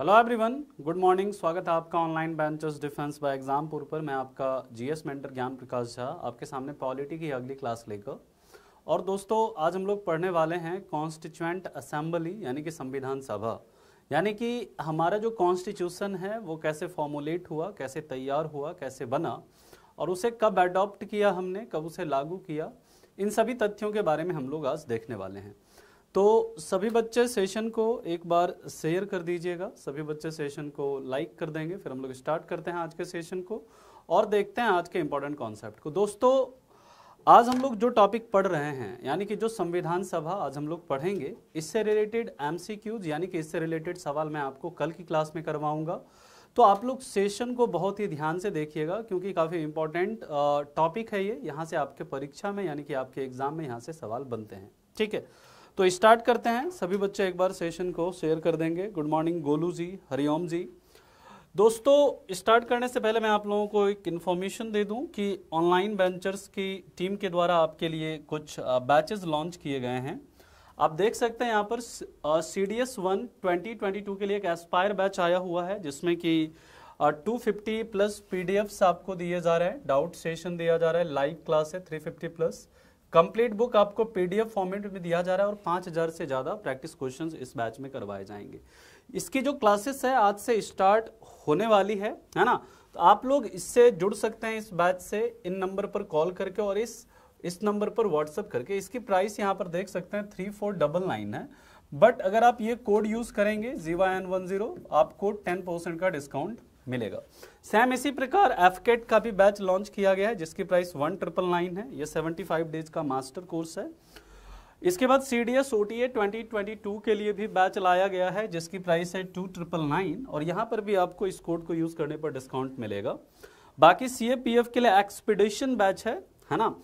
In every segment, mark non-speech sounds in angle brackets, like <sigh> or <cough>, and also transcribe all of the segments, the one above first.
hello everyone good morning स्वागत है आपका ऑनलाइन बेंचर्स डिफेंस बाय एग्जामपुर पर मैं आपका जीएस मेंटर ज्ञान प्रकाश झा आपके सामने पॉलिटी की अगली क्लास लेकर और दोस्तों आज हम लोग पढ़ने वाले हैं कॉन्स्टिट्यूएंट असेंबली यानी कि संविधान सभा यानी कि हमारा जो कॉन्स्टिट्यूशन है वो कैसे फॉर्मुलेट हुआ कैसे तैयार हुआ कैसे बना और उसे कब एडॉप्ट किया हमने कब उसे लागू किया इन सभी तथ्यों के बारे में हम लोग आज देखने वाले हैं तो सभी बच्चे सेशन को एक बार शेयर कर दीजिएगा सभी बच्चे सेशन को लाइक कर देंगे फिर हम लोग स्टार्ट करते हैं आज के सेशन को और देखते हैं आज के इम्पोर्टेंट कॉन्सेप्ट को दोस्तों आज हम लोग जो टॉपिक पढ़ रहे हैं यानी कि जो संविधान सभा आज हम लोग पढ़ेंगे इससे रिलेटेड एम यानी कि इससे रिलेटेड सवाल मैं आपको कल की क्लास में करवाऊंगा तो आप लोग सेशन को बहुत ही ध्यान से देखिएगा क्योंकि काफ़ी इंपॉर्टेंट टॉपिक है ये यहाँ से आपके परीक्षा में यानी कि आपके एग्जाम में यहाँ से सवाल बनते हैं ठीक है तो स्टार्ट करते हैं सभी बच्चे एक बार सेशन को शेयर कर देंगे गुड मॉर्निंग गोलू जी हरिओम जी दोस्तों स्टार्ट करने से पहले मैं आप लोगों को एक इन्फॉर्मेशन दे दूं कि ऑनलाइन वेंचर्स की टीम के द्वारा आपके लिए कुछ बैचेस uh, लॉन्च किए गए हैं आप देख सकते हैं यहाँ पर C D S one twenty twenty two के लिए एक एस्पायर बैच आया हुआ है जिसमें कि टू फिफ्टी प्लस पी आपको दिए जा रहे हैं डाउट सेशन दिया जा रहा है लाइव क्लास है three fifty plus complete book आपको पीडीएफ फॉर्मेट में दिया जा रहा है और पांच हजार से ज़्यादा प्रैक्टिस क्वेश्चंस इस बैच में करवाए जाएंगे इसकी जो क्लासेस है आज से स्टार्ट होने वाली है है ना तो आप लोग इससे जुड़ सकते हैं इस बैच से इन नंबर पर कॉल करके और इस इस नंबर पर व्हाट्सअप करके इसकी प्राइस यहाँ पर देख सकते हैं थ्री फोर डबल नाइन है बट अगर आप ये कोड यूज़ करेंगे जीवा एन वन ज़ीरो आपको टेन परसेंट का डिस्काउंट मिलेगा सैम इसी प्रकार एफकेट e का भी बैच लॉन्च किया गया है जिसकी प्राइस वन ट्रिपल नाइन है ये सेवेंटी फाइव डेज का मास्टर कोर्स है इसके बाद C D S O T A twenty twenty two के लिए भी बैच लाया गया है जिसकी प्राइस है टू ट्रिपल नाइन और यहाँ पर भी आपको इस कोड को यूज़ करने पर डिस्काउंट मिलेगा बाकी सी ए पी एफ के लिए एक्सपीडिशन बैच है है ना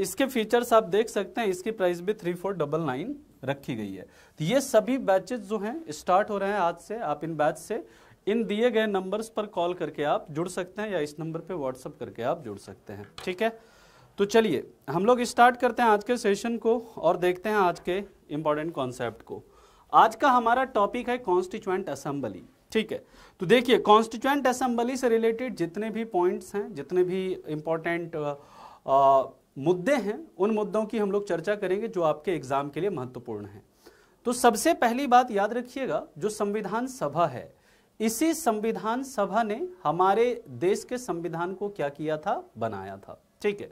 इसके फीचर्स आप देख सकते हैं इसकी प्राइस भी थ्री फोर डबल नाइन रखी गई है तो ये सभी बैचेज जो हैं स्टार्ट हो रहे हैं आज से आप इन बैच से इन दिए गए नंबर्स पर कॉल करके आप जुड़ सकते हैं या इस नंबर पे व्हाट्सअप करके आप जुड़ सकते हैं ठीक है तो चलिए हम लोग स्टार्ट करते हैं आज के सेशन को और देखते हैं आज के इम्पॉर्टेंट कॉन्सेप्ट को आज का हमारा टॉपिक है कॉन्स्टिट्यूएंट असेंबली ठीक है तो देखिए कॉन्स्टिट्यूएंट असेंबली से रिलेटेड जितने भी पॉइंट्स हैं जितने भी इम्पॉर्टेंट मुद्दे हैं उन मुद्दों की हम लोग चर्चा करेंगे जो आपके एग्जाम के लिए महत्वपूर्ण हैं तो सबसे पहली बात याद रखिएगा जो संविधान सभा है इसी संविधान सभा ने हमारे देश के संविधान को क्या किया था बनाया था ठीक है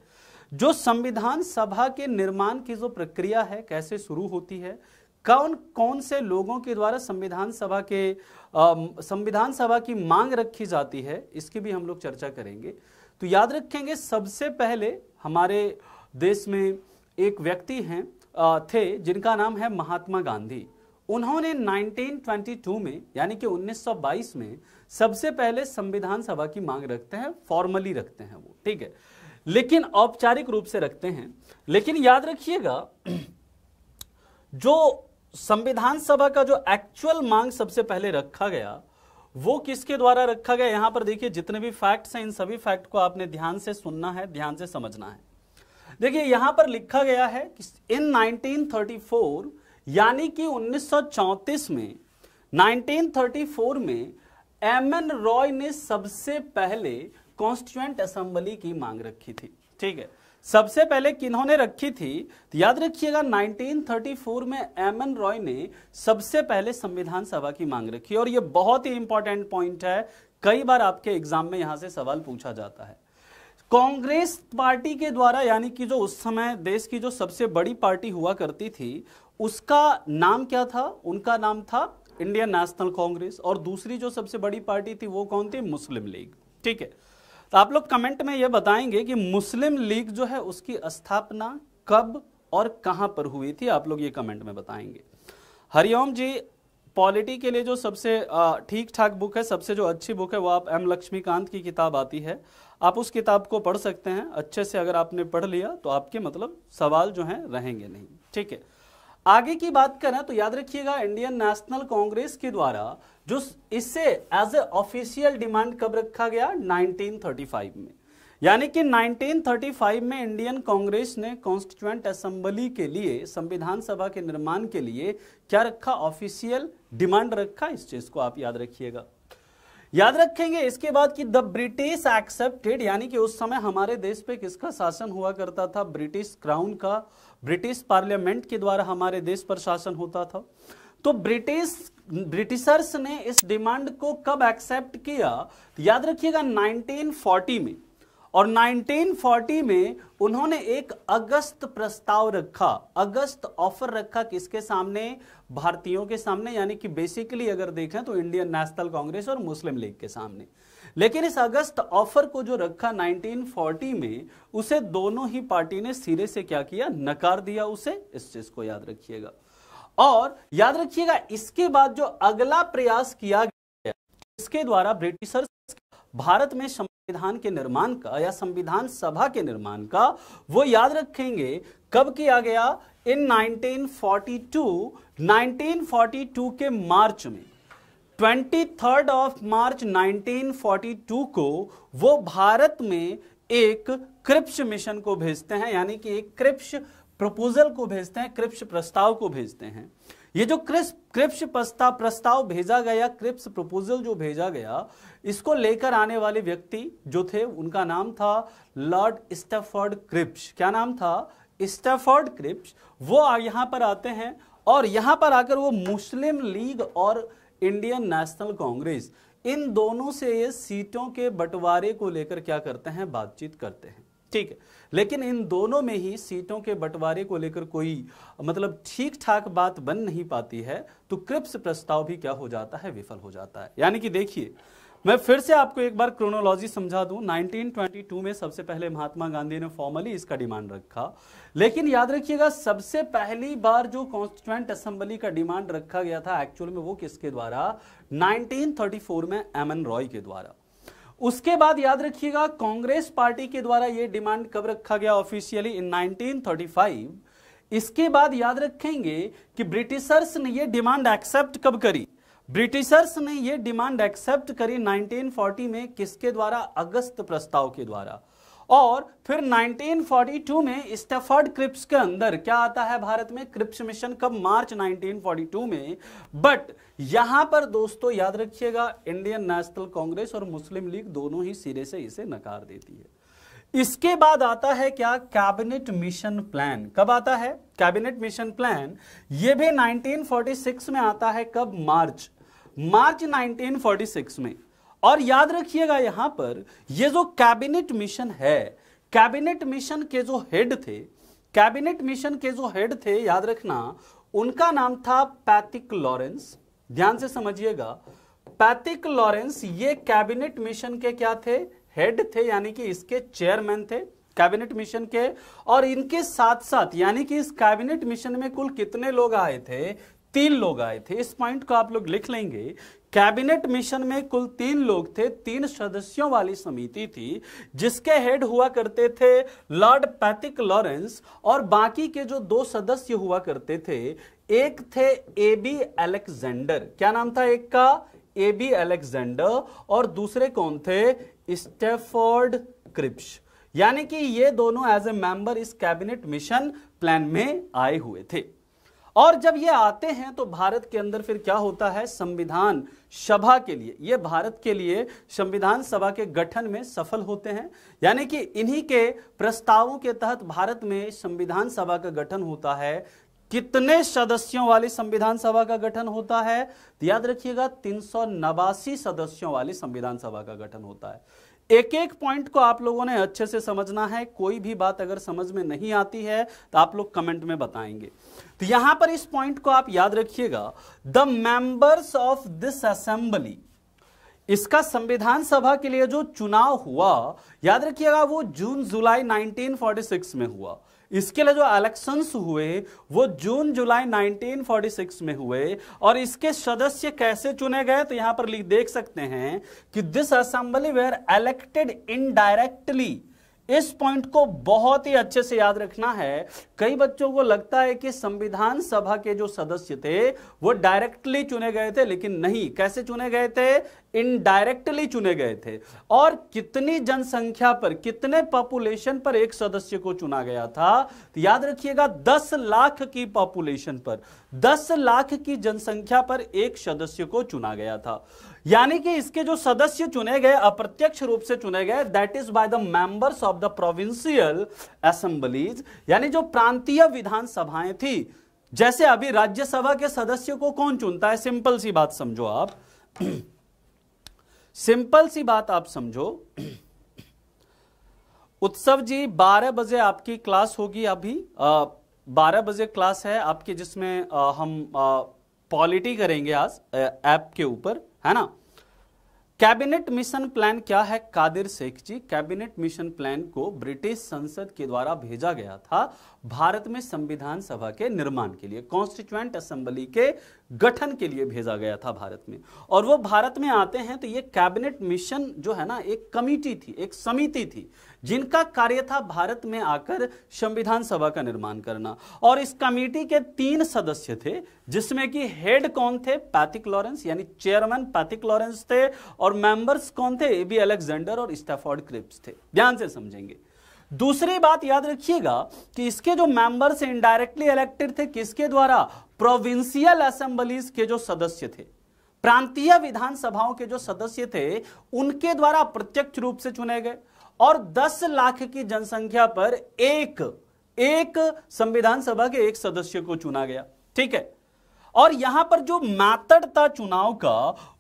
जो संविधान सभा के निर्माण की जो प्रक्रिया है कैसे शुरू होती है कौन कौन से लोगों के द्वारा संविधान सभा के संविधान सभा की मांग रखी जाती है इसकी भी हम लोग चर्चा करेंगे तो याद रखेंगे सबसे पहले हमारे देश में एक व्यक्ति हैं थे जिनका नाम है महात्मा गांधी उन्होंने 1922 में यानी कि 1922 में सबसे पहले संविधान सभा की मांग रखते हैं फॉर्मली रखते हैं वो ठीक है लेकिन औपचारिक रूप से रखते हैं लेकिन याद रखिएगा जो संविधान सभा का जो एक्चुअल मांग सबसे पहले रखा गया वो किसके द्वारा रखा गया यहां पर देखिए जितने भी फैक्ट्स हैं इन सभी फैक्ट को आपने ध्यान से सुनना है ध्यान से समझना है देखिए यहां पर लिखा गया है कि इन 1934 यानी कि 1934 में 1934 में एम एन रॉय ने सबसे पहले कॉन्स्टिट्यूंट असेंबली की मांग रखी थी ठीक है सबसे पहले किन्होंने रखी थी तो याद रखिएगा 1934 में एम एन रॉय ने सबसे पहले संविधान सभा की मांग रखी और यह बहुत ही इंपॉर्टेंट पॉइंट है कई बार आपके एग्जाम में यहां से सवाल पूछा जाता है कांग्रेस पार्टी के द्वारा यानी कि जो उस समय देश की जो सबसे बड़ी पार्टी हुआ करती थी उसका नाम क्या था उनका नाम था इंडियन नेशनल कांग्रेस और दूसरी जो सबसे बड़ी पार्टी थी वो कौन थी मुस्लिम लीग ठीक है तो आप लोग कमेंट में ये बताएंगे कि मुस्लिम लीग जो है उसकी स्थापना कब और कहां पर हुई थी आप लोग ये कमेंट में बताएंगे हरिओम जी पॉलिटी के लिए जो सबसे ठीक ठाक बुक है सबसे जो अच्छी बुक है वो आप एम लक्ष्मीकांत की किताब आती है आप उस किताब को पढ़ सकते हैं अच्छे से अगर आपने पढ़ लिया तो आपके मतलब सवाल जो हैं रहेंगे नहीं ठीक है आगे की बात करें तो याद रखिएगा इंडियन नेशनल कांग्रेस के द्वारा जो इससे एज ए ऑफिशियल डिमांड कब रखा गया 1935 में यानी कि 1935 में इंडियन कांग्रेस ने कॉन्स्टिट्यूंट असेंबली के लिए संविधान सभा के निर्माण के लिए क्या रखा ऑफिशियल डिमांड रखा इस चीज को आप याद रखिएगा याद रखेंगे इसके बाद कि द ब्रिटिश एक्सेप्टेड यानी कि उस समय हमारे देश पे किसका शासन हुआ करता था ब्रिटिश क्राउन का ब्रिटिश पार्लियामेंट के द्वारा हमारे देश पर शासन होता था तो ब्रिटिश ब्रिटिशर्स ने इस डिमांड को कब एक्सेप्ट किया याद रखिएगा 1940 में और 1940 में उन्होंने एक अगस्त प्रस्ताव रखा अगस्त ऑफर रखा किसके सामने भारतीयों के सामने यानी कि बेसिकली अगर देखें तो इंडियन नेशनल कांग्रेस और मुस्लिम लीग के सामने लेकिन इस अगस्त ऑफर को जो रखा 1940 में उसे दोनों ही पार्टी ने सिरे से क्या किया नकार दिया उसे इस चीज को याद रखिएगा और याद रखिएगा इसके बाद जो अगला प्रयास किया गया इसके द्वारा ब्रिटिशर्स भारत में संविधान के निर्माण का या संविधान सभा के निर्माण का वो याद रखेंगे कब किया गया इन 1942 1942 के मार्च में 23 ऑफ मार्च 1942 को वो भारत में एक क्रिप्स मिशन को भेजते हैं यानी कि एक क्रिप्स प्रपोजल को भेजते हैं क्रिप्स प्रस्ताव को भेजते हैं ये जो क्रिप्स प्रस्ताव प्रस्ताव भेजा गया क्रिप्स प्रपोजल जो भेजा गया इसको लेकर आने वाले व्यक्ति जो थे उनका नाम था लॉर्ड स्टेफर्ड क्रिप्स क्या नाम था स्टेफर्ड क्रिप्स वो यहां पर आते हैं और यहां पर आकर वो मुस्लिम लीग और इंडियन नेशनल कांग्रेस इन दोनों से ये सीटों के बंटवारे को लेकर क्या करते हैं बातचीत करते हैं ठीक है लेकिन इन दोनों में ही सीटों के बंटवारे को लेकर कोई मतलब ठीक ठाक बात बन नहीं पाती है तो क्रिप्स प्रस्ताव भी क्या हो जाता है विफल हो जाता है यानी कि देखिए मैं फिर से आपको एक बार क्रोनोलॉजी समझा दूं 1922 में सबसे पहले महात्मा गांधी ने फॉर्मली इसका डिमांड रखा लेकिन याद रखिएगा सबसे पहली बार जो कॉन्स्टिट्यूंट असेंबली का डिमांड रखा गया था एक्चुअल में वो किसके द्वारा 1934 में एम एन रॉय के द्वारा उसके बाद याद रखिएगा कांग्रेस पार्टी के द्वारा ये डिमांड कब रखा गया ऑफिशियली इन नाइनटीन इसके बाद याद रखेंगे कि ब्रिटिशर्स ने यह डिमांड एक्सेप्ट कब करी ब्रिटिशर्स ने यह डिमांड एक्सेप्ट करी 1940 में किसके द्वारा अगस्त प्रस्ताव के द्वारा और फिर 1942 में स्टेफर्ड क्रिप्स के अंदर क्या आता है भारत में क्रिप्स मिशन कब मार्च 1942 में बट यहां पर दोस्तों याद रखिएगा इंडियन नेशनल कांग्रेस और मुस्लिम लीग दोनों ही सिरे से इसे नकार देती है इसके बाद आता है क्या कैबिनेट मिशन प्लान कब आता है कैबिनेट मिशन प्लान यह भी 1946 में आता है कब मार्च मार्च 1946 में और याद रखिएगा यहां पर ये जो कैबिनेट मिशन है कैबिनेट मिशन के जो हेड थे कैबिनेट मिशन के जो हेड थे याद रखना उनका नाम था पैथिक लॉरेंस ध्यान से समझिएगा पैथिक लॉरेंस ये कैबिनेट मिशन के क्या थे हेड थे यानी कि इसके चेयरमैन थे कैबिनेट मिशन के और इनके साथ साथ यानी कि इस कैबिनेट मिशन में कुल कितने लोग आए थे तीन लोग आए थे इस पॉइंट को आप लोग लिख लेंगे कैबिनेट मिशन में कुल तीन लोग थे तीन सदस्यों वाली समिति थी जिसके हेड हुआ करते थे लॉर्ड पैथिक लॉरेंस और बाकी के जो दो सदस्य हुआ करते थे एक थे ए बी एलेक्जेंडर क्या नाम था एक का ए बी एलेक्जेंडर और दूसरे कौन थे स्टेफोर्ड क्रिप्स यानी कि ये दोनों एज ए मेंबर इस कैबिनेट मिशन प्लान में आए हुए थे और जब ये आते हैं तो भारत के अंदर फिर क्या होता है संविधान सभा के लिए ये भारत के लिए संविधान सभा के गठन में सफल होते हैं यानी कि इन्हीं के प्रस्तावों के तहत भारत में संविधान सभा का गठन होता है कितने सदस्यों वाली संविधान सभा का गठन होता है याद रखिएगा तीन सदस्यों वाली संविधान सभा का गठन होता है एक एक पॉइंट को आप लोगों ने अच्छे से समझना है कोई भी बात अगर समझ में नहीं आती है तो आप लोग कमेंट में बताएंगे तो यहां पर इस पॉइंट को आप याद रखिएगा the members of this assembly इसका संविधान सभा के लिए जो चुनाव हुआ याद रखिएगा वो जून जुलाई 1946 में हुआ इसके लिए जो इलेक्शंस हुए वो जून जुलाई 1946 में हुए और इसके सदस्य कैसे चुने गए तो यहां पर देख सकते हैं कि this assembly were elected indirectly इस पॉइंट को बहुत ही अच्छे से याद रखना है कई बच्चों को लगता है कि संविधान सभा के जो सदस्य थे वो डायरेक्टली चुने गए थे लेकिन नहीं कैसे चुने गए थे इनडायरेक्टली चुने गए थे और कितनी जनसंख्या पर कितने पॉपुलेशन पर एक सदस्य को चुना गया था तो याद रखिएगा 10 लाख की पॉपुलेशन पर 10 लाख की जनसंख्या पर एक सदस्य को चुना गया था यानी कि इसके जो सदस्य चुने गए अप्रत्यक्ष रूप से चुने गए that is by the members of the provincial assemblies यानी जो प्रांतीय विधानसभाएं थी जैसे अभी राज्यसभा के सदस्य को कौन चुनता है सिंपल सी बात समझो आप सिंपल सी बात आप समझो उत्सव जी 12 बजे आपकी क्लास होगी अभी बारह बजे क्लास है आपकी जिसमें आ, हम पॉलिटी करेंगे आज ऐप के ऊपर है ना कैबिनेट मिशन प्लान क्या है Qadir Sheikh ji cabinet mission plan को ब्रिटिश संसद के द्वारा भेजा गया था भारत में संविधान सभा के निर्माण के लिए कॉन्स्टिट्यूएंट असेंबली के गठन के लिए भेजा गया था भारत में और वो भारत में आते हैं तो ये कैबिनेट मिशन जो है ना एक कमिटी थी एक समिति थी जिनका कार्य था भारत में आकर संविधान सभा का निर्माण करना और इस कमेटी के तीन सदस्य थे जिसमें कि हेड कौन थे पैथिक लॉरेंस यानी चेयरमैन पैथिक लॉरेंस थे और मेंबर्स कौन थे ए बी अलेक्जेंडर और स्टेफोर्ड क्रिप्स थे ध्यान से समझेंगे दूसरी बात याद रखिएगा कि इसके जो मेंबर्स इनडायरेक्टली इलेक्टेड थे किसके द्वारा प्रोविंशियल असेंबलीज के जो सदस्य थे प्रांतीय विधानसभाओं के जो सदस्य थे उनके द्वारा प्रत्यक्ष रूप से चुने गए और 10 लाख की जनसंख्या पर एक एक संविधान सभा के एक सदस्य को चुना गया ठीक है और यहां पर जो मैथड था चुनाव का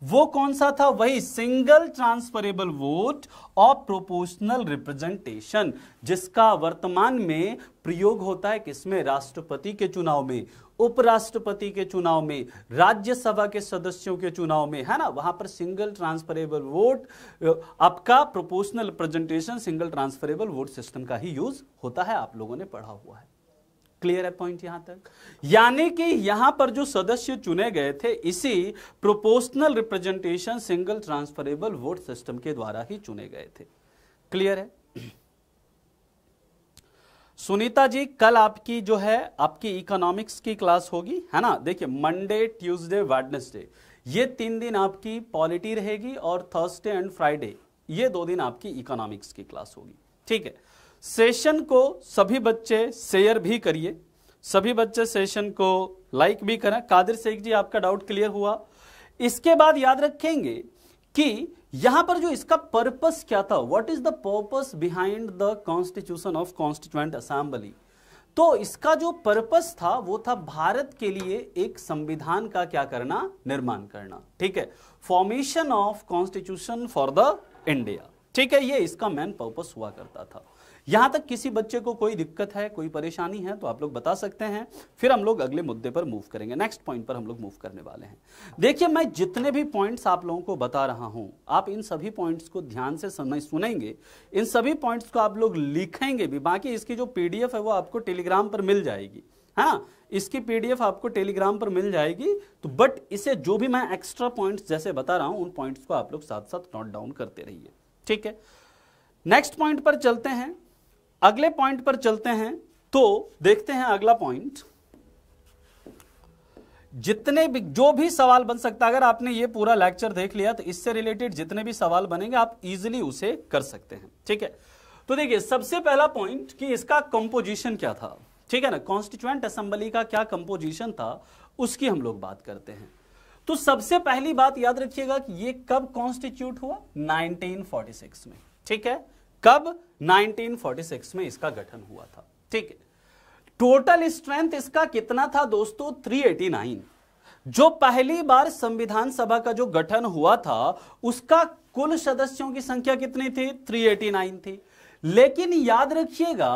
वो कौन सा था वही सिंगल ट्रांसफरेबल वोट और प्रोपोर्शनल रिप्रेजेंटेशन जिसका वर्तमान में प्रयोग होता है किसमें राष्ट्रपति के चुनाव में उपराष्ट्रपति के चुनाव में राज्यसभा के सदस्यों के चुनाव में है ना वहां पर सिंगल ट्रांसफरेबल वोट आपका proportional presentation single transferable vote system का ही यूज होता है आप लोगों ने पढ़ा हुआ है क्लियर है पॉइंट यहां तक यानी कि यहां पर जो सदस्य चुने गए थे इसी proportional representation single transferable vote system के द्वारा ही चुने गए थे क्लियर है सुनीता जी कल आपकी जो है आपकी इकोनॉमिक्स की क्लास होगी है ना देखिए मंडे ट्यूसडे वेडनेसडे ये तीन दिन आपकी पॉलिटी रहेगी और थर्सडे एंड फ्राइडे ये दो दिन आपकी इकोनॉमिक्स की क्लास होगी ठीक है सेशन को सभी बच्चे शेयर भी करिए सभी बच्चे सेशन को लाइक भी करें कादिर शेख जी आपका डाउट क्लियर हुआ इसके बाद याद रखेंगे कि यहां पर जो इसका पर्पस क्या था what is the purpose behind the constitution of constituent assembly तो इसका जो पर्पस था वो था भारत के लिए एक संविधान का क्या करना निर्माण करना ठीक है formation of constitution for the India ठीक है ये इसका मेन पर्पस हुआ करता था यहां तक किसी बच्चे को कोई दिक्कत है कोई परेशानी है तो आप लोग बता सकते हैं फिर हम लोग अगले मुद्दे पर मूव करेंगे नेक्स्ट पॉइंट पर हम लोग मूव करने वाले हैं देखिए मैं जितने भी पॉइंट्स आप लोगों को बता रहा हूं आप इन सभी पॉइंट्स को ध्यान से सुनेंगे इन सभी पॉइंट्स को आप लोग लिखेंगे भी बाकी इसकी जो पीडीएफ है वो आपको टेलीग्राम पर मिल जाएगी ना हाँ, इसकी पीडीएफ आपको टेलीग्राम पर मिल जाएगी तो बट इसे जो भी मैं एक्स्ट्रा पॉइंट्स जैसे बता रहा हूं उन पॉइंट्स को आप लोग साथ साथ नोट डाउन करते रहिए ठीक है नेक्स्ट पॉइंट पर चलते हैं अगले पॉइंट पर चलते हैं तो देखते हैं अगला पॉइंट जितने भी जो भी सवाल बन सकता है अगर आपने ये पूरा लेक्चर देख लिया तो इससे रिलेटेड जितने भी सवाल बनेंगे आप इजिली उसे कर सकते हैं ठीक है तो देखिए सबसे पहला पॉइंट कि इसका कंपोजिशन क्या था ठीक है ना कॉन्स्टिट्यूएंट असेंबली का क्या कंपोजिशन था उसकी हम लोग बात करते हैं तो सबसे पहली बात याद रखिएगा कि यह कब कॉन्स्टिट्यूट हुआ नाइनटीन में ठीक है कब 1946 में इसका गठन हुआ था ठीक है टोटल स्ट्रेंथ इसका कितना था दोस्तों 389 जो पहली बार संविधान सभा का जो गठन हुआ था उसका कुल सदस्यों की संख्या कितनी थी 389 थी लेकिन याद रखिएगा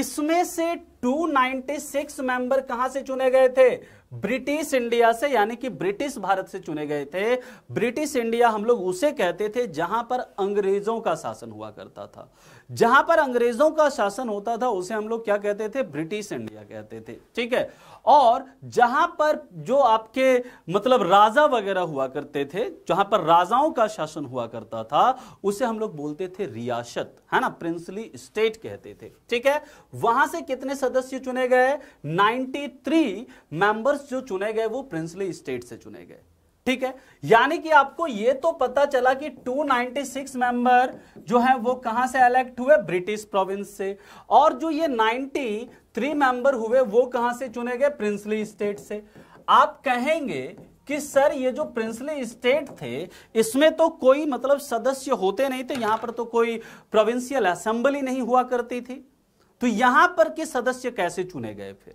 इसमें से 296 मेंबर कहां से चुने गए थे ब्रिटिश इंडिया से यानी कि ब्रिटिश भारत से चुने गए थे ब्रिटिश इंडिया हम लोग उसे कहते थे जहां पर अंग्रेजों का शासन हुआ करता था जहां पर अंग्रेजों का शासन होता था उसे हम लोग क्या कहते थे ब्रिटिश इंडिया कहते थे ठीक है और जहां पर जो आपके मतलब राजा वगैरह हुआ करते थे जहां पर राजाओं का शासन हुआ करता था उसे हम लोग बोलते थे रियासत है ना प्रिंसली स्टेट कहते थे ठीक है वहां से कितने सदस्य चुने गए 93 मेंबर्स जो चुने गए वो प्रिंसली स्टेट से चुने गए ठीक है यानी कि आपको यह तो पता चला कि 296 मेंबर जो है वो कहां से इलेक्ट हुए ब्रिटिश प्रोविंस से और जो ये थ्री मेंबर हुए वो कहां से चुने गए प्रिंसली स्टेट से आप कहेंगे कि सर ये जो प्रिंसली स्टेट थे इसमें तो कोई मतलब सदस्य होते नहीं थे यहां पर तो कोई प्रोविंशियल असेंबली नहीं हुआ करती थी तो यहां पर के सदस्य कैसे चुने गए फिर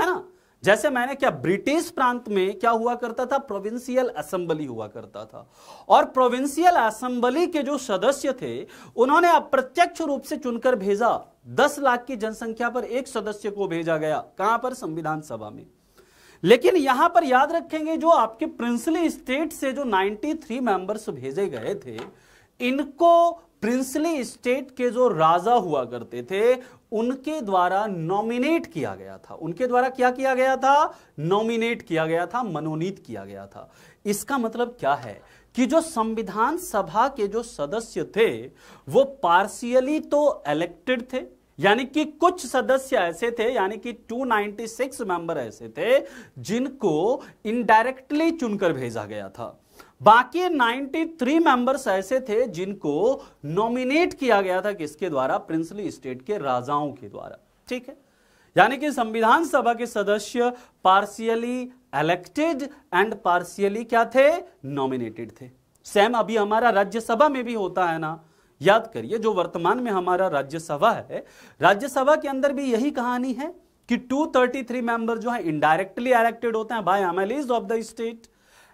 है ना जैसे मैंने क्या ब्रिटिश प्रांत में क्या हुआ करता था प्रोविंशियल असेंबली हुआ करता था और प्रोविंशियल असेंबली के जो सदस्य थे उन्होंने अप्रत्यक्ष रूप से चुनकर भेजा दस लाख की जनसंख्या पर एक सदस्य को भेजा गया कहां पर संविधान सभा में लेकिन यहां पर याद रखेंगे जो आपके प्रिंसली स्टेट से जो 93 मेंबर्स भेजे गए थे इनको प्रिंसली स्टेट के जो राजा हुआ करते थे उनके द्वारा नॉमिनेट किया गया था उनके द्वारा क्या किया गया था नॉमिनेट किया गया था मनोनीत किया गया था इसका मतलब क्या है कि जो संविधान सभा के जो सदस्य थे वो पार्शियली तो इलेक्टेड थे यानी कि कुछ सदस्य ऐसे थे यानी कि 296 मेंबर ऐसे थे जिनको इनडायरेक्टली चुनकर भेजा गया था बाकी 93 मेंबर्स ऐसे थे जिनको नॉमिनेट किया गया था किसके द्वारा प्रिंसली स्टेट के राजाओं के द्वारा ठीक है यानी कि संविधान सभा के सदस्य पार्शियली इलेक्टेड एंड पार्शियली क्या थे नॉमिनेटेड थे सेम अभी हमारा राज्यसभा में भी होता है ना याद करिए जो वर्तमान में हमारा राज्यसभा है राज्यसभा के अंदर भी यही कहानी है कि 233 मेंबर जो है इनडायरेक्टली इलेक्टेड होते हैं by MLAs of the state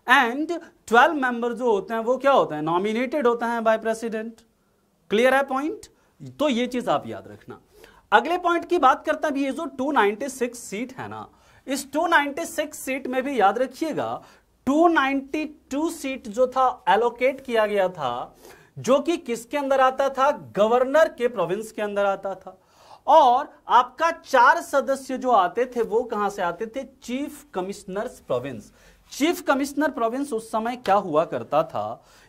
and twelve member जो होते हैं वो क्या होते हैं नॉमिनेटेड होते हैं बाय प्रेसिडेंट क्लियर है पॉइंट तो ये चीज आप याद रखना अगले पॉइंट की बात करते हैं ये जो 296 सीट है ना इस 296 सीट में भी याद रखिएगा 292 सीट जो था एलोकेट किया गया था जो कि किसके अंदर आता था गवर्नर के प्रोविंस के अंदर आता था और आपका चार सदस्य जो आते थे वो कहां से आते थे chief commissioners province chief commissioner province उस समय क्या हुआ करता था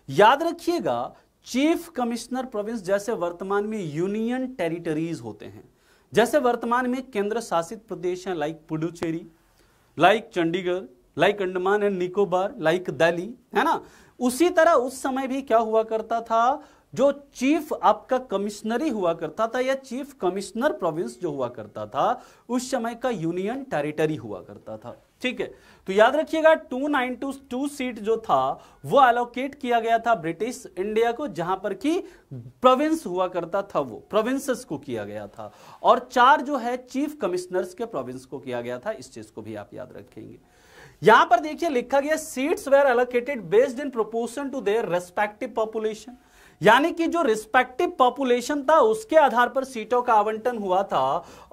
याद रखिएगा चीफ कमिश्नर प्रोविंस जैसे वर्तमान में यूनियन टेरिटरीज होते हैं जैसे वर्तमान में केंद्र शासित प्रदेश हैं like Puducherry like Chandigarh like Andaman and Nicobar like Delhi है ना उसी तरह उस समय भी क्या हुआ करता था जो चीफ आपका कमिश्नरी हुआ करता था या चीफ कमिश्नर प्रोविंस जो हुआ करता था उस समय का यूनियन टेरिटरी हुआ करता था ठीक है तो याद रखिएगा 292 सीट जो था वो एलोकेट किया गया था ब्रिटिश इंडिया को जहां पर कि प्रोविंस हुआ करता था वो प्रोविंसेस को किया गया था और चार जो है चीफ कमिश्नर्स के प्रोविंस को किया गया था इस चीज को भी आप याद रखेंगे यहां पर देखिए लिखा गया seats were allocated based in proportion to their respective population यानी कि जो रिस्पेक्टिव पॉपुलेशन था उसके आधार पर सीटों का आवंटन हुआ था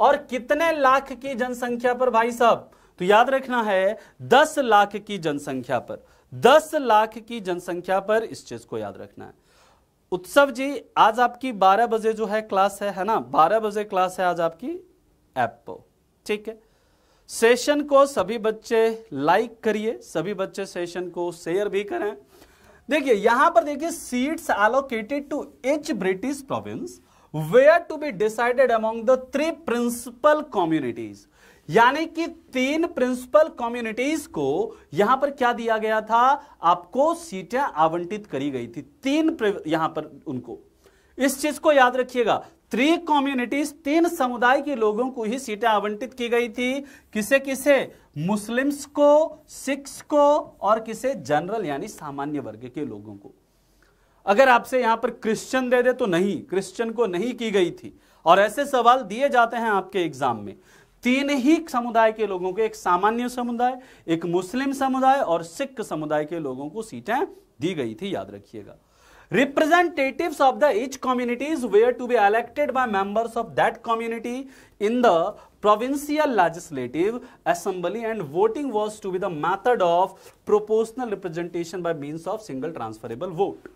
और कितने लाख की जनसंख्या पर भाई साहब तो याद रखना है दस लाख की जनसंख्या पर दस लाख की जनसंख्या पर इस चीज को याद रखना है उत्सव जी आज आपकी बारह बजे जो है क्लास है है ना बारह बजे क्लास है आज आपकी ऐप पर ठीक है सेशन को सभी बच्चे लाइक करिए सभी बच्चे सेशन को शेयर भी करें देखिए यहां पर देखिए seats allocated to each British province were to be decided among the three principal communities यानी कि तीन प्रिंसिपल कम्युनिटीज को यहां पर क्या दिया गया था आपको सीटें आवंटित करी गई थी तीन यहां पर उनको इस चीज को याद रखिएगा थ्री कम्युनिटीज तीन समुदाय के लोगों को ही सीटें आवंटित की गई थी किसे किसे मुस्लिम्स को सिख्स को और किसे जनरल यानी सामान्य वर्ग के लोगों को अगर आपसे यहां पर क्रिश्चियन दे दे तो नहीं क्रिश्चियन को नहीं की गई थी और ऐसे सवाल दिए जाते हैं आपके एग्जाम में तीन ही समुदाय के लोगों को एक सामान्य समुदाय एक मुस्लिम समुदाय और सिख समुदाय के लोगों को सीटें दी गई थी याद रखिएगा representatives of the each communities were to be elected by members of that community in the provincial legislative assembly and voting was to be the method of proportional representation by means of single transferable vote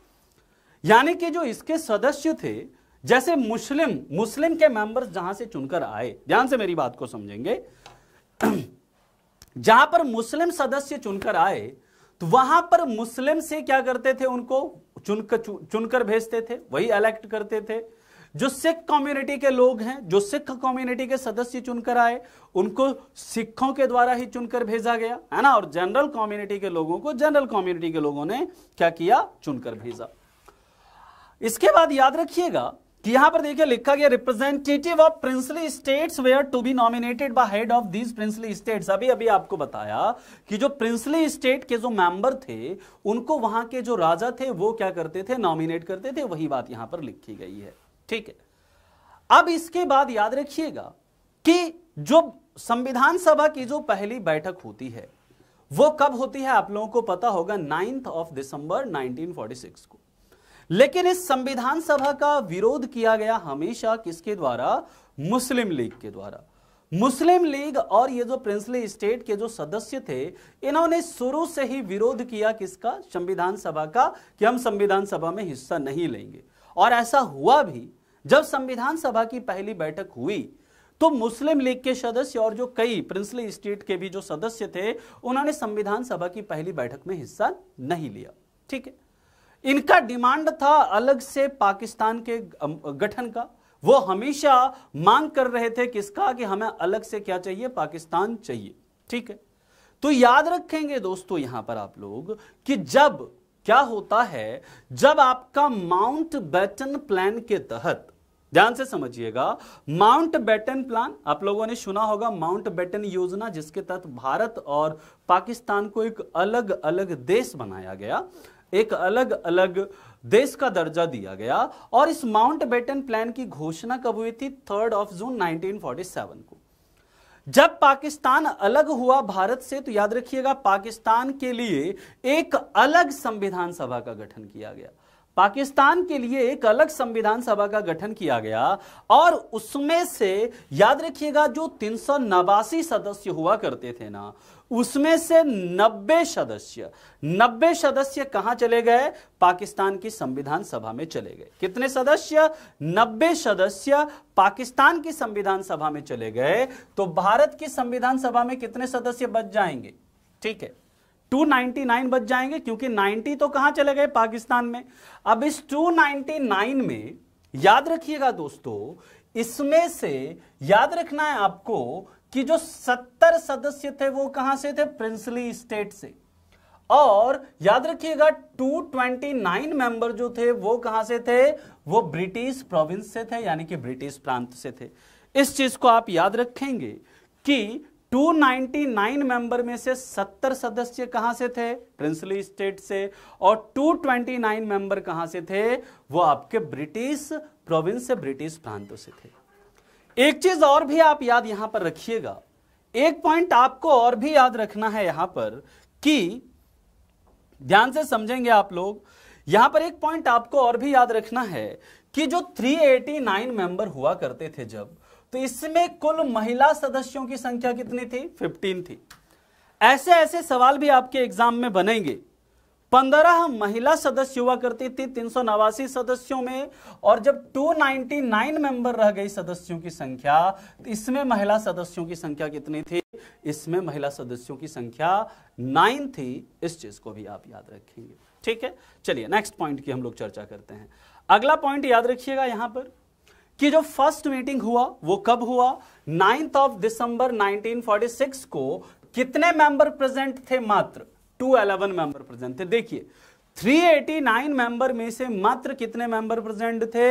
यानी कि जो इसके सदस्य थे जैसे मुस्लिम मुस्लिम के members जहां से चुनकर आए ध्यान से मेरी बात को समझेंगे जहां पर मुस्लिम सदस्य चुनकर आए तो वहां पर मुस्लिम से क्या करते थे उनको चुनकर चुनकर भेजते थे वही इलेक्ट करते थे जो सिख कम्युनिटी के लोग हैं जो सिख कम्युनिटी के सदस्य चुनकर आए उनको सिखों के द्वारा ही चुनकर भेजा गया है ना और जनरल कम्युनिटी के लोगों को जनरल कम्युनिटी के लोगों ने क्या किया चुनकर भेजा इसके बाद याद रखिएगा कि यहां पर देखिए लिखा गया representative of princely states were to be nominated by head of these princely states अभी अभी आपको बताया कि जो प्रिंसली स्टेट के जो मेंबर थे उनको वहां के जो राजा थे वो क्या करते थे नॉमिनेट करते थे वही बात यहां पर लिखी गई है ठीक है अब इसके बाद याद रखिएगा कि जो संविधान सभा की जो पहली बैठक होती है वो कब होती है आप लोगों को पता होगा नाइन्थ ऑफ दिसंबर 1946 को लेकिन इस संविधान सभा का विरोध किया गया हमेशा किसके द्वारा मुस्लिम लीग के द्वारा मुस्लिम लीग और ये जो प्रिंसली स्टेट के जो सदस्य थे इन्होंने शुरू से ही विरोध किया किसका संविधान सभा का कि हम संविधान सभा में हिस्सा नहीं लेंगे और ऐसा हुआ भी जब संविधान सभा की पहली बैठक हुई तो मुस्लिम लीग के सदस्य और जो कई प्रिंसली स्टेट के भी जो सदस्य थे उन्होंने संविधान सभा की पहली बैठक में हिस्सा नहीं लिया ठीक है इनका डिमांड था अलग से पाकिस्तान के गठन का वो हमेशा मांग कर रहे थे किसका कि हमें अलग से क्या चाहिए पाकिस्तान चाहिए ठीक है तो याद रखेंगे दोस्तों यहां पर आप लोग कि जब क्या होता है जब आपका माउंट बैटन प्लान के तहत ध्यान से समझिएगा माउंट बैटन प्लान आप लोगों ने सुना होगा माउंट बैटन योजना जिसके तहत भारत और पाकिस्तान को एक अलग अलग देश बनाया गया एक अलग अलग देश का दर्जा दिया गया और इस माउंट बेटन प्लान की घोषणा कब हुई थी थर्ड ऑफ जून 1947 को जब पाकिस्तान अलग हुआ भारत से तो याद रखिएगा पाकिस्तान के लिए एक अलग संविधान सभा का गठन किया गया पाकिस्तान के लिए एक अलग संविधान सभा का गठन किया गया और उसमें से याद रखिएगा जो तीन सौ नवासी सदस्य हुआ करते थे ना उसमें से 90 सदस्य 90 सदस्य कहां चले गए पाकिस्तान की संविधान सभा में चले गए कितने सदस्य 90 सदस्य पाकिस्तान की संविधान सभा में चले गए तो भारत की संविधान सभा में कितने सदस्य बच जाएंगे ठीक है 299 बच जाएंगे क्योंकि 90 तो कहां चले गए पाकिस्तान में अब इस 299 में याद रखिएगा दोस्तों इसमें से याद रखना है आपको कि जो सत्तर सदस्य थे वो कहां से थे प्रिंसली स्टेट से और याद रखिएगा 229 मेंबर जो थे वो कहां से थे वो ब्रिटिश प्रोविंस से थे यानी कि ब्रिटिश प्रांत से थे इस चीज को आप याद रखेंगे कि 299 मेंबर में से 70 सदस्य कहां से थे प्रिंसली स्टेट से और 229 मेंबर कहां से थे वो आपके ब्रिटिश प्रोविंस से ब्रिटिश प्रांतों से थे एक चीज और भी आप याद यहां पर रखिएगा एक पॉइंट आपको और भी याद रखना है यहां पर कि ध्यान से समझेंगे आप लोग यहां पर एक पॉइंट आपको और भी याद रखना है कि जो 389 मेंबर हुआ करते थे जब तो इसमें कुल महिला सदस्यों की संख्या कितनी थी 15 थी ऐसे ऐसे सवाल भी आपके एग्जाम में बनेंगे पंद्रह महिला सदस्य हुआ करती थी तीन सौ नवासी सदस्यों में और जब नाइन मेंबर रह गई सदस्यों की संख्या तो इसमें महिला सदस्यों की संख्या कितनी थी इसमें महिला सदस्यों की संख्या नाइन थी इस चीज को भी आप याद रखेंगे ठीक है चलिए नेक्स्ट पॉइंट की हम लोग चर्चा करते हैं अगला पॉइंट याद रखिएगा यहां पर कि जो फर्स्ट मीटिंग हुआ वो कब हुआ नाइन्थ ऑफ दिसंबर 1946 को कितने मेंबर प्रेजेंट थे मात्र टू अलेवन मेंबर प्रेजेंट थे देखिए 389 मेंबर में से मात्र कितने मेंबर प्रेजेंट थे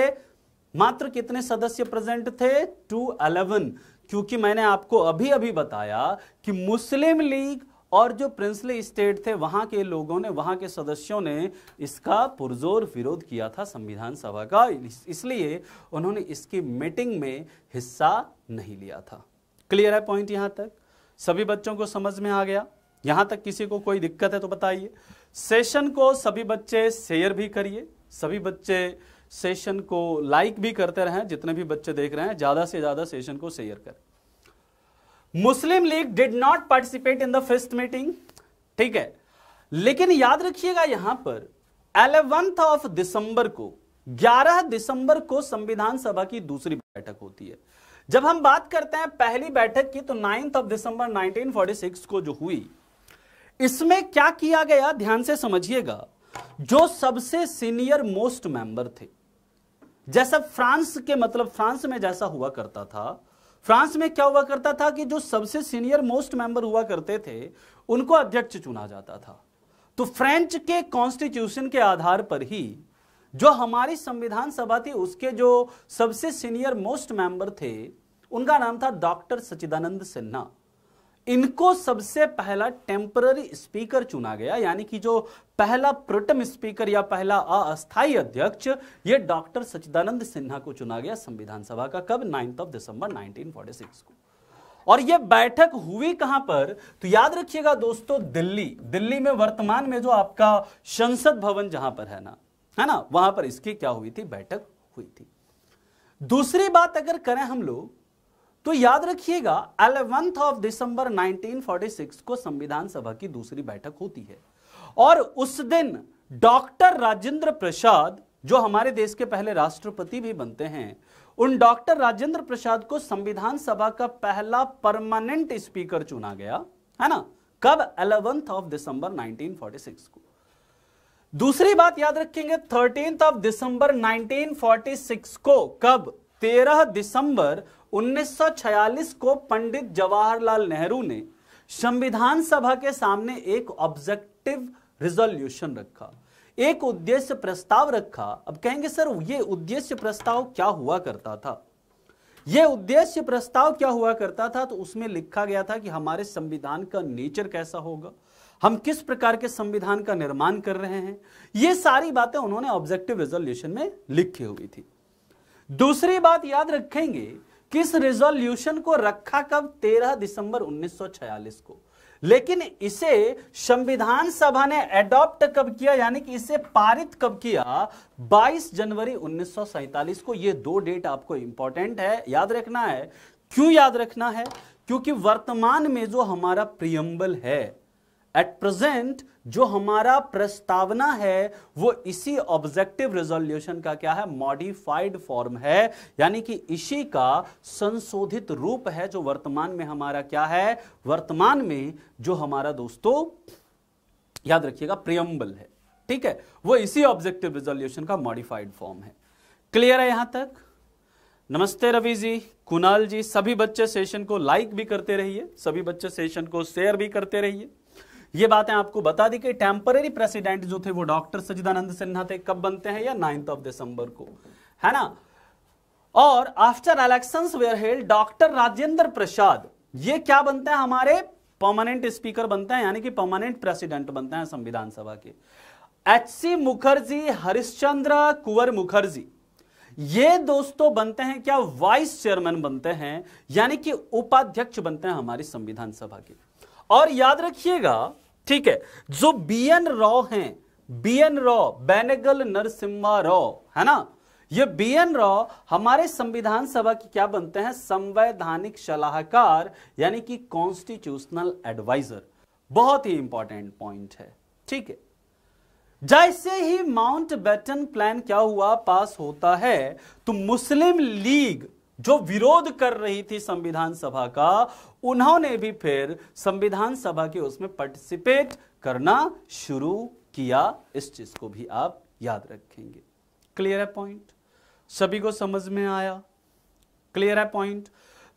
मात्र कितने सदस्य प्रेजेंट थे टू अलेवन क्योंकि मैंने आपको अभी अभी बताया कि मुस्लिम लीग और जो प्रिंसली स्टेट थे वहां के लोगों ने वहां के सदस्यों ने इसका पुरजोर विरोध किया था संविधान सभा का इसलिए उन्होंने इसकी मीटिंग में हिस्सा नहीं लिया था क्लियर है पॉइंट यहां तक सभी बच्चों को समझ में आ गया यहां तक किसी को कोई दिक्कत है तो बताइए सेशन को सभी बच्चे शेयर भी करिए सभी बच्चे सेशन को लाइक भी करते रहें जितने भी बच्चे देख रहे हैं ज्यादा से ज्यादा सेशन को शेयर करें Muslim League did not participate in the first meeting ठीक है लेकिन याद रखिएगा यहां पर एलेवंथ ऑफ दिसंबर को 11 दिसंबर को संविधान सभा की दूसरी बैठक होती है जब हम बात करते हैं पहली बैठक की तो नाइन्थ ऑफ दिसंबर 1946 को जो हुई इसमें क्या किया गया ध्यान से समझिएगा जो सबसे सीनियर मोस्ट मेंबर थे जैसा फ्रांस के मतलब फ्रांस में जैसा हुआ करता था फ्रांस में क्या हुआ करता था कि जो सबसे सीनियर मोस्ट मेंबर हुआ करते थे उनको अध्यक्ष चुना जाता था तो फ्रेंच के कॉन्स्टिट्यूशन के आधार पर ही जो हमारी संविधान सभा थी उसके जो सबसे सीनियर मोस्ट मेंबर थे उनका नाम था डॉक्टर सचिदानंद सिन्हा इनको सबसे पहला टेम्पररी स्पीकर चुना गया यानी कि जो पहला प्रोटम स्पीकर या पहला अस्थायी अध्यक्ष ये डॉक्टर सचिदानंद सिन्हा को चुना गया संविधान सभा का कब नाइन्थ ऑफ दिसंबर 1946 को और यह बैठक हुई कहां पर तो याद रखिएगा दोस्तों दिल्ली दिल्ली में वर्तमान में जो आपका संसद भवन जहां पर है ना है ना वहां पर इसकी क्या हुई थी बैठक हुई थी दूसरी बात अगर करें हम लोग तो याद रखिएगा अलेवेंथ ऑफ दिसंबर 1946 को संविधान सभा की दूसरी बैठक होती है और उस दिन डॉक्टर राजेंद्र प्रसाद जो हमारे देश के पहले राष्ट्रपति भी बनते हैं उन डॉक्टर राजेंद्र प्रसाद को संविधान सभा का पहला परमानेंट स्पीकर चुना गया है ना कब अलेवेंथ ऑफ दिसंबर 1946 को दूसरी बात याद रखेंगे थर्टींथ ऑफ दिसंबर 1946 को कब 13 दिसंबर 1946 को पंडित जवाहरलाल नेहरू ने संविधान सभा के सामने एक ऑब्जेक्टिव रिजोल्यूशन रखा एक उद्देश्य प्रस्ताव रखा अब कहेंगे सर ये उद्देश्य प्रस्ताव क्या हुआ करता था ये उद्देश्य प्रस्ताव क्या हुआ करता था तो उसमें लिखा गया था कि हमारे संविधान का नेचर कैसा होगा हम किस प्रकार के संविधान का निर्माण कर रहे हैं ये सारी बातें उन्होंने ऑब्जेक्टिव रिजोल्यूशन में लिखी हुई थी दूसरी बात याद रखेंगे किस रिजोल्यूशन को रखा कब 13 दिसंबर 1946 को लेकिन इसे संविधान सभा ने एडॉप्ट कब किया यानी कि इसे पारित कब किया 22 जनवरी 1947 को ये दो डेट आपको इंपॉर्टेंट है याद रखना है क्यों याद रखना है क्योंकि वर्तमान में जो हमारा प्रियम्बल है एट प्रेजेंट जो हमारा प्रस्तावना है वो इसी ऑब्जेक्टिव रिजोल्यूशन का क्या है मॉडिफाइड फॉर्म है यानी कि इसी का संशोधित रूप है जो वर्तमान में हमारा क्या है वर्तमान में जो हमारा दोस्तों याद रखिएगा प्रियम्बल है ठीक है वो इसी ऑब्जेक्टिव रिजोल्यूशन का मॉडिफाइड फॉर्म है क्लियर है यहां तक नमस्ते रवि जी कुणाल जी सभी बच्चे सेशन को लाइक भी करते रहिए सभी बच्चे सेशन को शेयर भी करते रहिए ये बातें आपको बता दी कि टेम्पररी प्रेसिडेंट जो थे वो डॉक्टर सजिदानंद सिन्हा थे कब बनते हैं या नाइन्थ ऑफ दिसंबर को है ना और after election were held doctor Rajendra Prasad ये क्या बनते हैं हमारे परमानेंट स्पीकर बनते हैं यानी कि परमानेंट प्रेसिडेंट बनते हैं संविधान सभा के एच सी मुखर्जी हरिश्चंद्र कुंवर मुखर्जी ये दोस्तों बनते हैं क्या वाइस चेयरमैन बनते हैं यानी कि उपाध्यक्ष बनते हैं हमारी संविधान सभा के और याद रखिएगा ठीक है जो बी एन रॉ है बी एन रॉ बैनेगल नरसिम्हा रॉ है ना ये बी एन रॉ हमारे संविधान सभा की क्या बनते हैं संवैधानिक सलाहकार यानी कि कॉन्स्टिट्यूशनल एडवाइजर बहुत ही इंपॉर्टेंट पॉइंट है ठीक है जैसे ही माउंट बेटन प्लान क्या हुआ पास होता है तो मुस्लिम लीग जो विरोध कर रही थी संविधान सभा का उन्होंने भी फिर संविधान सभा के उसमें पार्टिसिपेट करना शुरू किया इस चीज को भी आप याद रखेंगे क्लियर है पॉइंट सभी को समझ में आया क्लियर है पॉइंट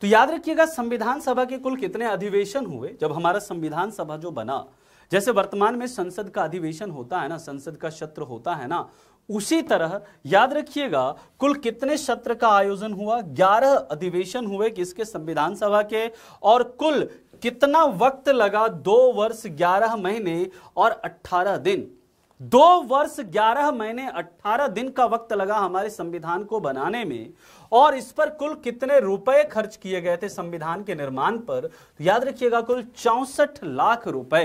तो याद रखिएगा संविधान सभा के कुल कितने अधिवेशन हुए जब हमारा संविधान सभा जो बना जैसे वर्तमान में संसद का अधिवेशन होता है ना संसद का सत्र होता है ना उसी तरह याद रखिएगा कुल कितने सत्र का आयोजन हुआ 11 अधिवेशन हुए किसके संविधान सभा के और कुल कितना वक्त लगा दो वर्ष 11 महीने और 18 दिन दो वर्ष 11 महीने 18 दिन का वक्त लगा हमारे संविधान को बनाने में और इस पर कुल कितने रुपए खर्च किए गए थे संविधान के निर्माण पर तो याद रखिएगा कुल चौसठ लाख रुपए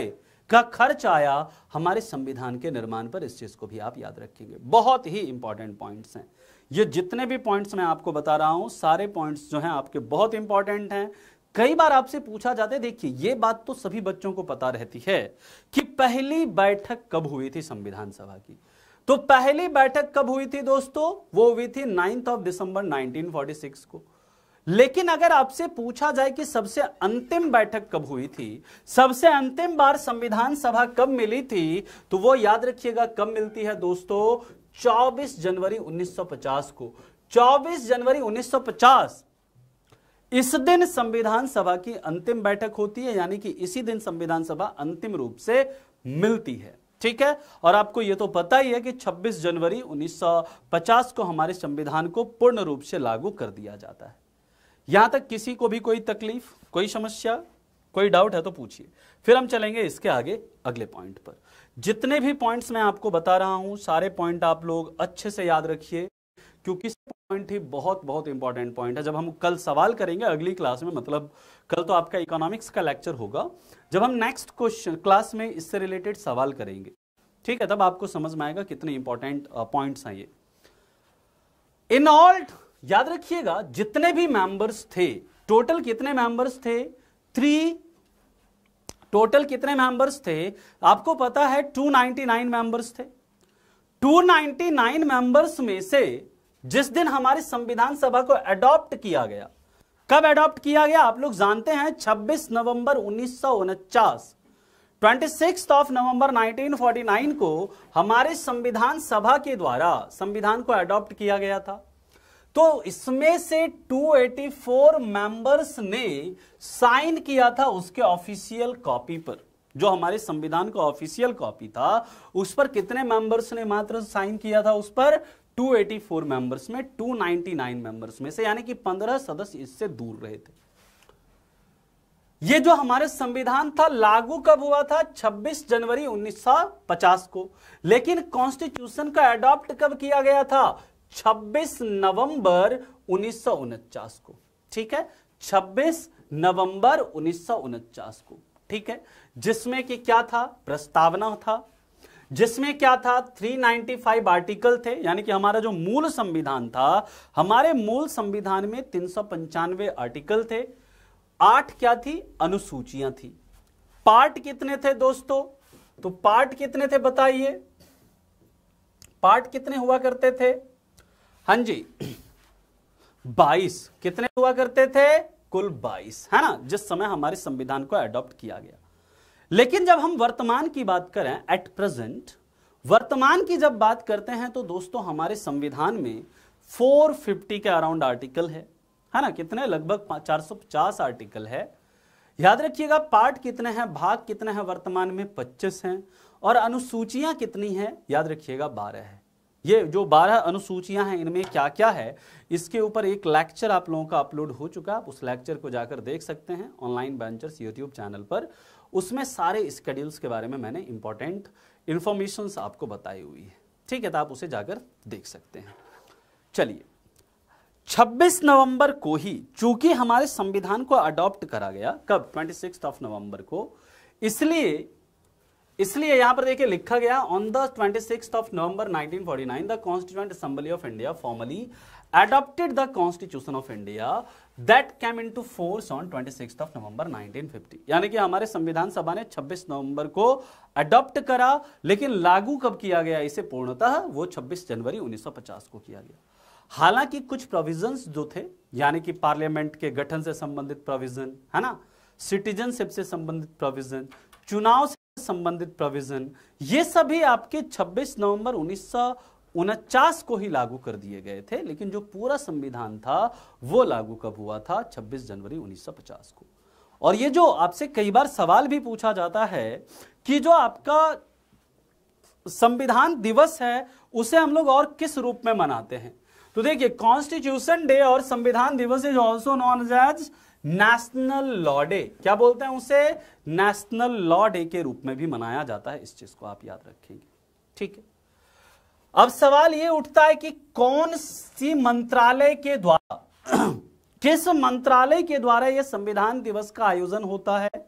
का खर्च आया हमारे संविधान के निर्माण पर इस चीज़ को भी आप याद रखेंगे बहुत ही इंपॉर्टेंट पॉइंट्स हैं ये जितने भी पॉइंट्स मैं आपको बता रहा हूं सारे पॉइंट्स जो हैं आपके बहुत इंपॉर्टेंट हैं कई बार आपसे पूछा जाता है देखिए ये बात तो सभी बच्चों को पता रहती है कि पहली बैठक कब हुई थी संविधान सभा की तो पहली बैठक कब हुई थी दोस्तों वो हुई थी नाइन्थ ऑफ दिसंबर 1946 को लेकिन अगर आपसे पूछा जाए कि सबसे अंतिम बैठक कब हुई थी सबसे अंतिम बार संविधान सभा कब मिली थी तो वो याद रखिएगा कब मिलती है दोस्तों 24 जनवरी 1950 को 24 जनवरी 1950 इस दिन संविधान सभा की अंतिम बैठक होती है यानी कि इसी दिन संविधान सभा अंतिम रूप से मिलती है ठीक है और आपको यह तो पता ही है कि 26 जनवरी 1950 को हमारे संविधान को पूर्ण रूप से लागू कर दिया जाता है यहां तक किसी को भी कोई तकलीफ कोई समस्या कोई डाउट है तो पूछिए फिर हम चलेंगे इसके आगे अगले पॉइंट पर जितने भी पॉइंट्स मैं आपको बता रहा हूं सारे पॉइंट आप लोग अच्छे से याद रखिए क्योंकि पॉइंट ही बहुत बहुत इंपॉर्टेंट पॉइंट है जब हम कल सवाल करेंगे अगली क्लास में मतलब कल तो आपका इकोनॉमिक्स का लेक्चर होगा जब हम नेक्स्ट क्वेश्चन क्लास में इससे रिलेटेड सवाल करेंगे ठीक है तब आपको समझ में आएगा कितने इंपॉर्टेंट पॉइंट्स हैं ये इन ऑल्ट याद रखिएगा जितने भी मेंबर्स थे टोटल कितने मेंबर्स थे थ्री टोटल कितने मेंबर्स थे आपको पता है 299 मेंबर्स थे 299 मेंबर्स में से जिस दिन हमारे संविधान सभा को एडॉप्ट किया गया कब एडॉप्ट किया गया आप लोग जानते हैं 26 नवंबर उन्नीस सौ ऑफ नवंबर 1949 को हमारे संविधान सभा के द्वारा संविधान को एडॉप्ट किया गया था तो इसमें से 284 मेंबर्स ने साइन किया था उसके ऑफिशियल कॉपी पर जो हमारे संविधान का ऑफिशियल कॉपी था उस पर कितने मेंबर्स ने मात्र साइन किया था उस पर 284 मेंबर्स में 299 मेंबर्स में से यानी कि 15 सदस्य इससे दूर रहे थे ये जो हमारे संविधान था लागू कब हुआ था 26 जनवरी 1950 को लेकिन कॉन्स्टिट्यूशन का एडॉप्ट कब किया गया था 26 नवंबर उन्नीस को ठीक है 26 नवंबर उन्नीस को ठीक है जिसमें कि क्या था प्रस्तावना था जिसमें क्या था 395 आर्टिकल थे यानी कि हमारा जो मूल संविधान था हमारे मूल संविधान में तीन आर्टिकल थे आठ क्या थी अनुसूचियां थी पार्ट कितने थे दोस्तों तो पार्ट कितने थे बताइए पार्ट कितने हुआ करते थे हाँ जी बाईस कितने हुआ करते थे कुल बाईस है ना जिस समय हमारे संविधान को एडॉप्ट किया गया लेकिन जब हम वर्तमान की बात करें एट प्रेजेंट वर्तमान की जब बात करते हैं तो दोस्तों हमारे संविधान में 450 के अराउंड आर्टिकल है है ना कितने लगभग 450 आर्टिकल है याद रखिएगा पार्ट कितने हैं भाग कितने हैं वर्तमान में 25 हैं और अनुसूचियां कितनी हैं याद रखिएगा 12 है ये जो बारह अनुसूचियां हैं इनमें क्या क्या है इसके ऊपर एक लेक्चर आप लोगों का अपलोड हो चुका आप उस लेक्चर को जाकर देख सकते हैं ऑनलाइन बेंचर्स यूट्यूब चैनल पर उसमें सारे स्केड्यूल्स के बारे में मैंने इंपॉर्टेंट इन्फॉर्मेशन आपको बताई हुई है ठीक है तो आप उसे जाकर देख सकते हैं चलिए 26 नवंबर को ही चूंकि हमारे संविधान को अडॉप्ट करा गया कब 26 ऑफ नवंबर को इसलिए इसलिए यहां पर देखिए लिखा गया on the twenty six of November 1949 the constituent assembly of India formally adopted the adopted the constitution of india that came into force on 26th of november 1950 यानी कि हमारे संविधान सभा ने 26 नवंबर को अडॉप्ट करा लेकिन लागू कब किया गया इसे पूर्णतः वो 26 जनवरी 1950 को किया गया हालांकि कुछ प्रोविजंस जो थे यानी कि पार्लियामेंट के गठन से संबंधित प्रोविजन है ना सिटीजनशिप से संबंधित प्रोविजन चुनाव संबंधित प्रोविजन ये सभी आपके 26 नवंबर उन्नीस को ही लागू कर दिए गए थे लेकिन जो पूरा संविधान था वो लागू कब हुआ था 26 जनवरी 1950 को और ये जो आपसे कई बार सवाल भी पूछा जाता है कि जो आपका संविधान दिवस है उसे हम लोग और किस रूप में मनाते हैं तो देखिए कॉन्स्टिट्यूशन डे और संविधान दिवस is also known as national law day क्या बोलते हैं उसे नेशनल लॉ डे के रूप में भी मनाया जाता है इस चीज को आप याद रखेंगे ठीक है अब सवाल यह उठता है कि कौन सी मंत्रालय के द्वारा <clears throat> किस मंत्रालय के द्वारा यह संविधान दिवस का आयोजन होता है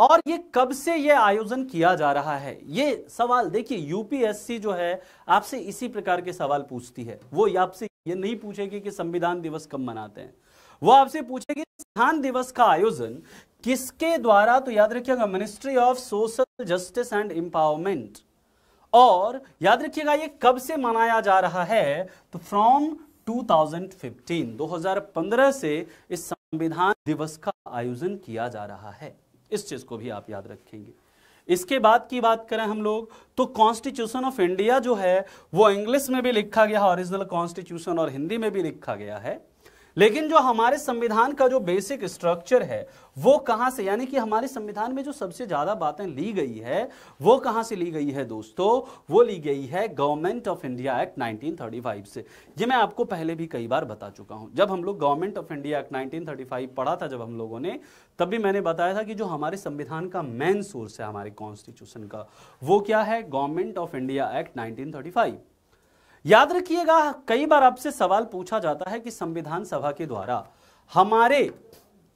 और ये कब से ये आयोजन किया जा रहा है ये सवाल देखिए यूपीएससी जो है आपसे इसी प्रकार के सवाल पूछती है वो आपसे ये नहीं पूछेगी कि संविधान दिवस कब मनाते हैं वो आपसे पूछेगी संस्थान दिवस का आयोजन किसके द्वारा तो याद रखिएगा ministry of social justice and empowerment और याद रखिएगा ये कब से मनाया जा रहा है तो फ्रॉम 2015 2015 से इस संविधान दिवस का आयोजन किया जा रहा है इस चीज को भी आप याद रखेंगे इसके बाद की बात करें हम लोग तो कॉन्स्टिट्यूशन ऑफ इंडिया जो है वो इंग्लिश में भी लिखा गया है ओरिजिनल कॉन्स्टिट्यूशन और हिंदी में भी लिखा गया है लेकिन जो हमारे संविधान का जो बेसिक स्ट्रक्चर है वो कहां से यानी कि हमारे संविधान में जो सबसे ज्यादा बातें ली गई है वो कहां से ली गई है दोस्तों वो ली गई है गवर्नमेंट ऑफ इंडिया एक्ट 1935 से ये मैं आपको पहले भी कई बार बता चुका हूं जब हम लोग गवर्नमेंट ऑफ इंडिया एक्ट 1935 पढ़ा था जब हम लोगों ने तब भी मैंने बताया था कि जो हमारे संविधान का मेन सोर्स है हमारे कॉन्स्टिट्यूशन का वो क्या है government of India act nineteen याद रखिएगा कई बार आपसे सवाल पूछा जाता है कि संविधान सभा के द्वारा हमारे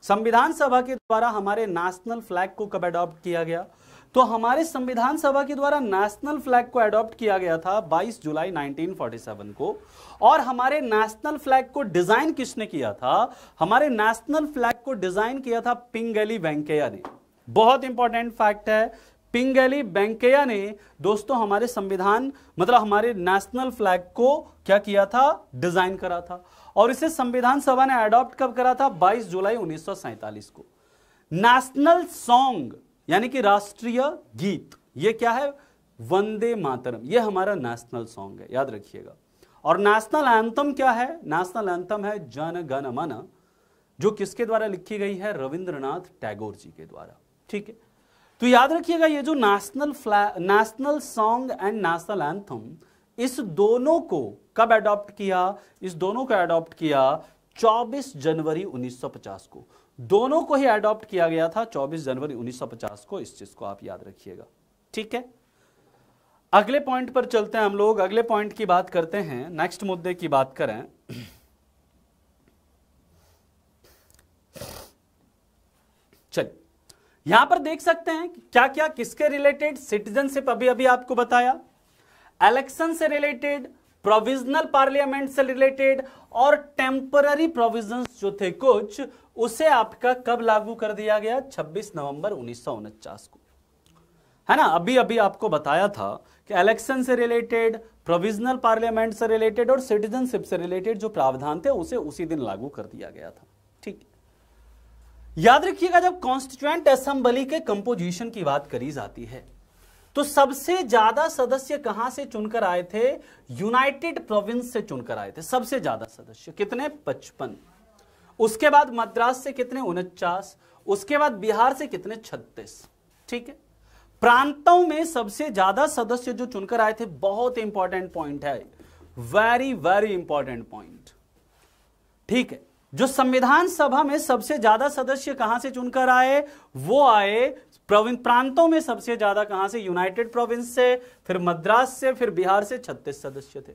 संविधान सभा के द्वारा हमारे नेशनल फ्लैग को कब अडॉप्ट किया गया तो हमारे संविधान सभा के द्वारा नेशनल फ्लैग को अडॉप्ट किया गया था 22 जुलाई 1947 को और हमारे नेशनल फ्लैग को डिजाइन किसने किया था हमारे नेशनल फ्लैग को डिजाइन किया था पिंगली वेंकैया ने बहुत इंपॉर्टेंट फैक्ट है पिंगली बैंकया ने दोस्तों हमारे संविधान मतलब हमारे नेशनल फ्लैग को क्या किया था डिजाइन करा था और इसे संविधान सभा ने अडॉप्ट कब करा था 22 जुलाई उन्नीस को नेशनल सॉन्ग यानी कि राष्ट्रीय गीत ये क्या है वंदे मातरम ये हमारा नेशनल सॉन्ग है याद रखिएगा और नेशनल एंथम क्या है नेशनल एंथम है जन गण मन जो किसके द्वारा लिखी गई है रविंद्रनाथ टैगोर जी के द्वारा ठीक है तो याद रखिएगा ये जो national flag national song and national anthem इस दोनों को कब एडॉप्ट किया इस दोनों को एडॉप्ट किया 24 जनवरी 1950 को दोनों को ही एडॉप्ट किया गया था 24 जनवरी 1950 को इस चीज को आप याद रखिएगा ठीक है अगले पॉइंट पर चलते हैं हम लोग अगले पॉइंट की बात करते हैं नेक्स्ट मुद्दे की बात करें यहां पर देख सकते हैं क्या क्या किसके रिलेटेड सिटीजनशिप अभी अभी आपको बताया इलेक्शन से रिलेटेड प्रोविजनल पार्लियामेंट से रिलेटेड और टेम्पररी प्रोविजन जो थे कुछ उसे आपका कब लागू कर दिया गया 26 नवंबर उन्नीस को है ना अभी अभी आपको बताया था कि इलेक्शन से रिलेटेड प्रोविजनल पार्लियामेंट से रिलेटेड और सिटीजनशिप से रिलेटेड जो प्रावधान थे उसे उसी दिन लागू कर दिया गया था याद रखिएगा जब कॉन्स्टिट्यूएंट असेंबली के कंपोजिशन की बात करी जाती है तो सबसे ज्यादा सदस्य कहां से चुनकर आए थे यूनाइटेड प्रोविंस से चुनकर आए थे सबसे ज्यादा सदस्य कितने पचपन उसके बाद मद्रास से कितने उनचास उसके बाद बिहार से कितने छत्तीस ठीक है प्रांतों में सबसे ज्यादा सदस्य जो चुनकर आए थे बहुत इंपॉर्टेंट पॉइंट है वेरी वेरी इंपॉर्टेंट पॉइंट ठीक है जो संविधान सभा में सबसे ज्यादा सदस्य कहां से चुनकर आए वो आए प्रांतों में सबसे ज्यादा कहां से यूनाइटेड प्रोविंस से फिर मद्रास से फिर बिहार से छत्तीस सदस्य थे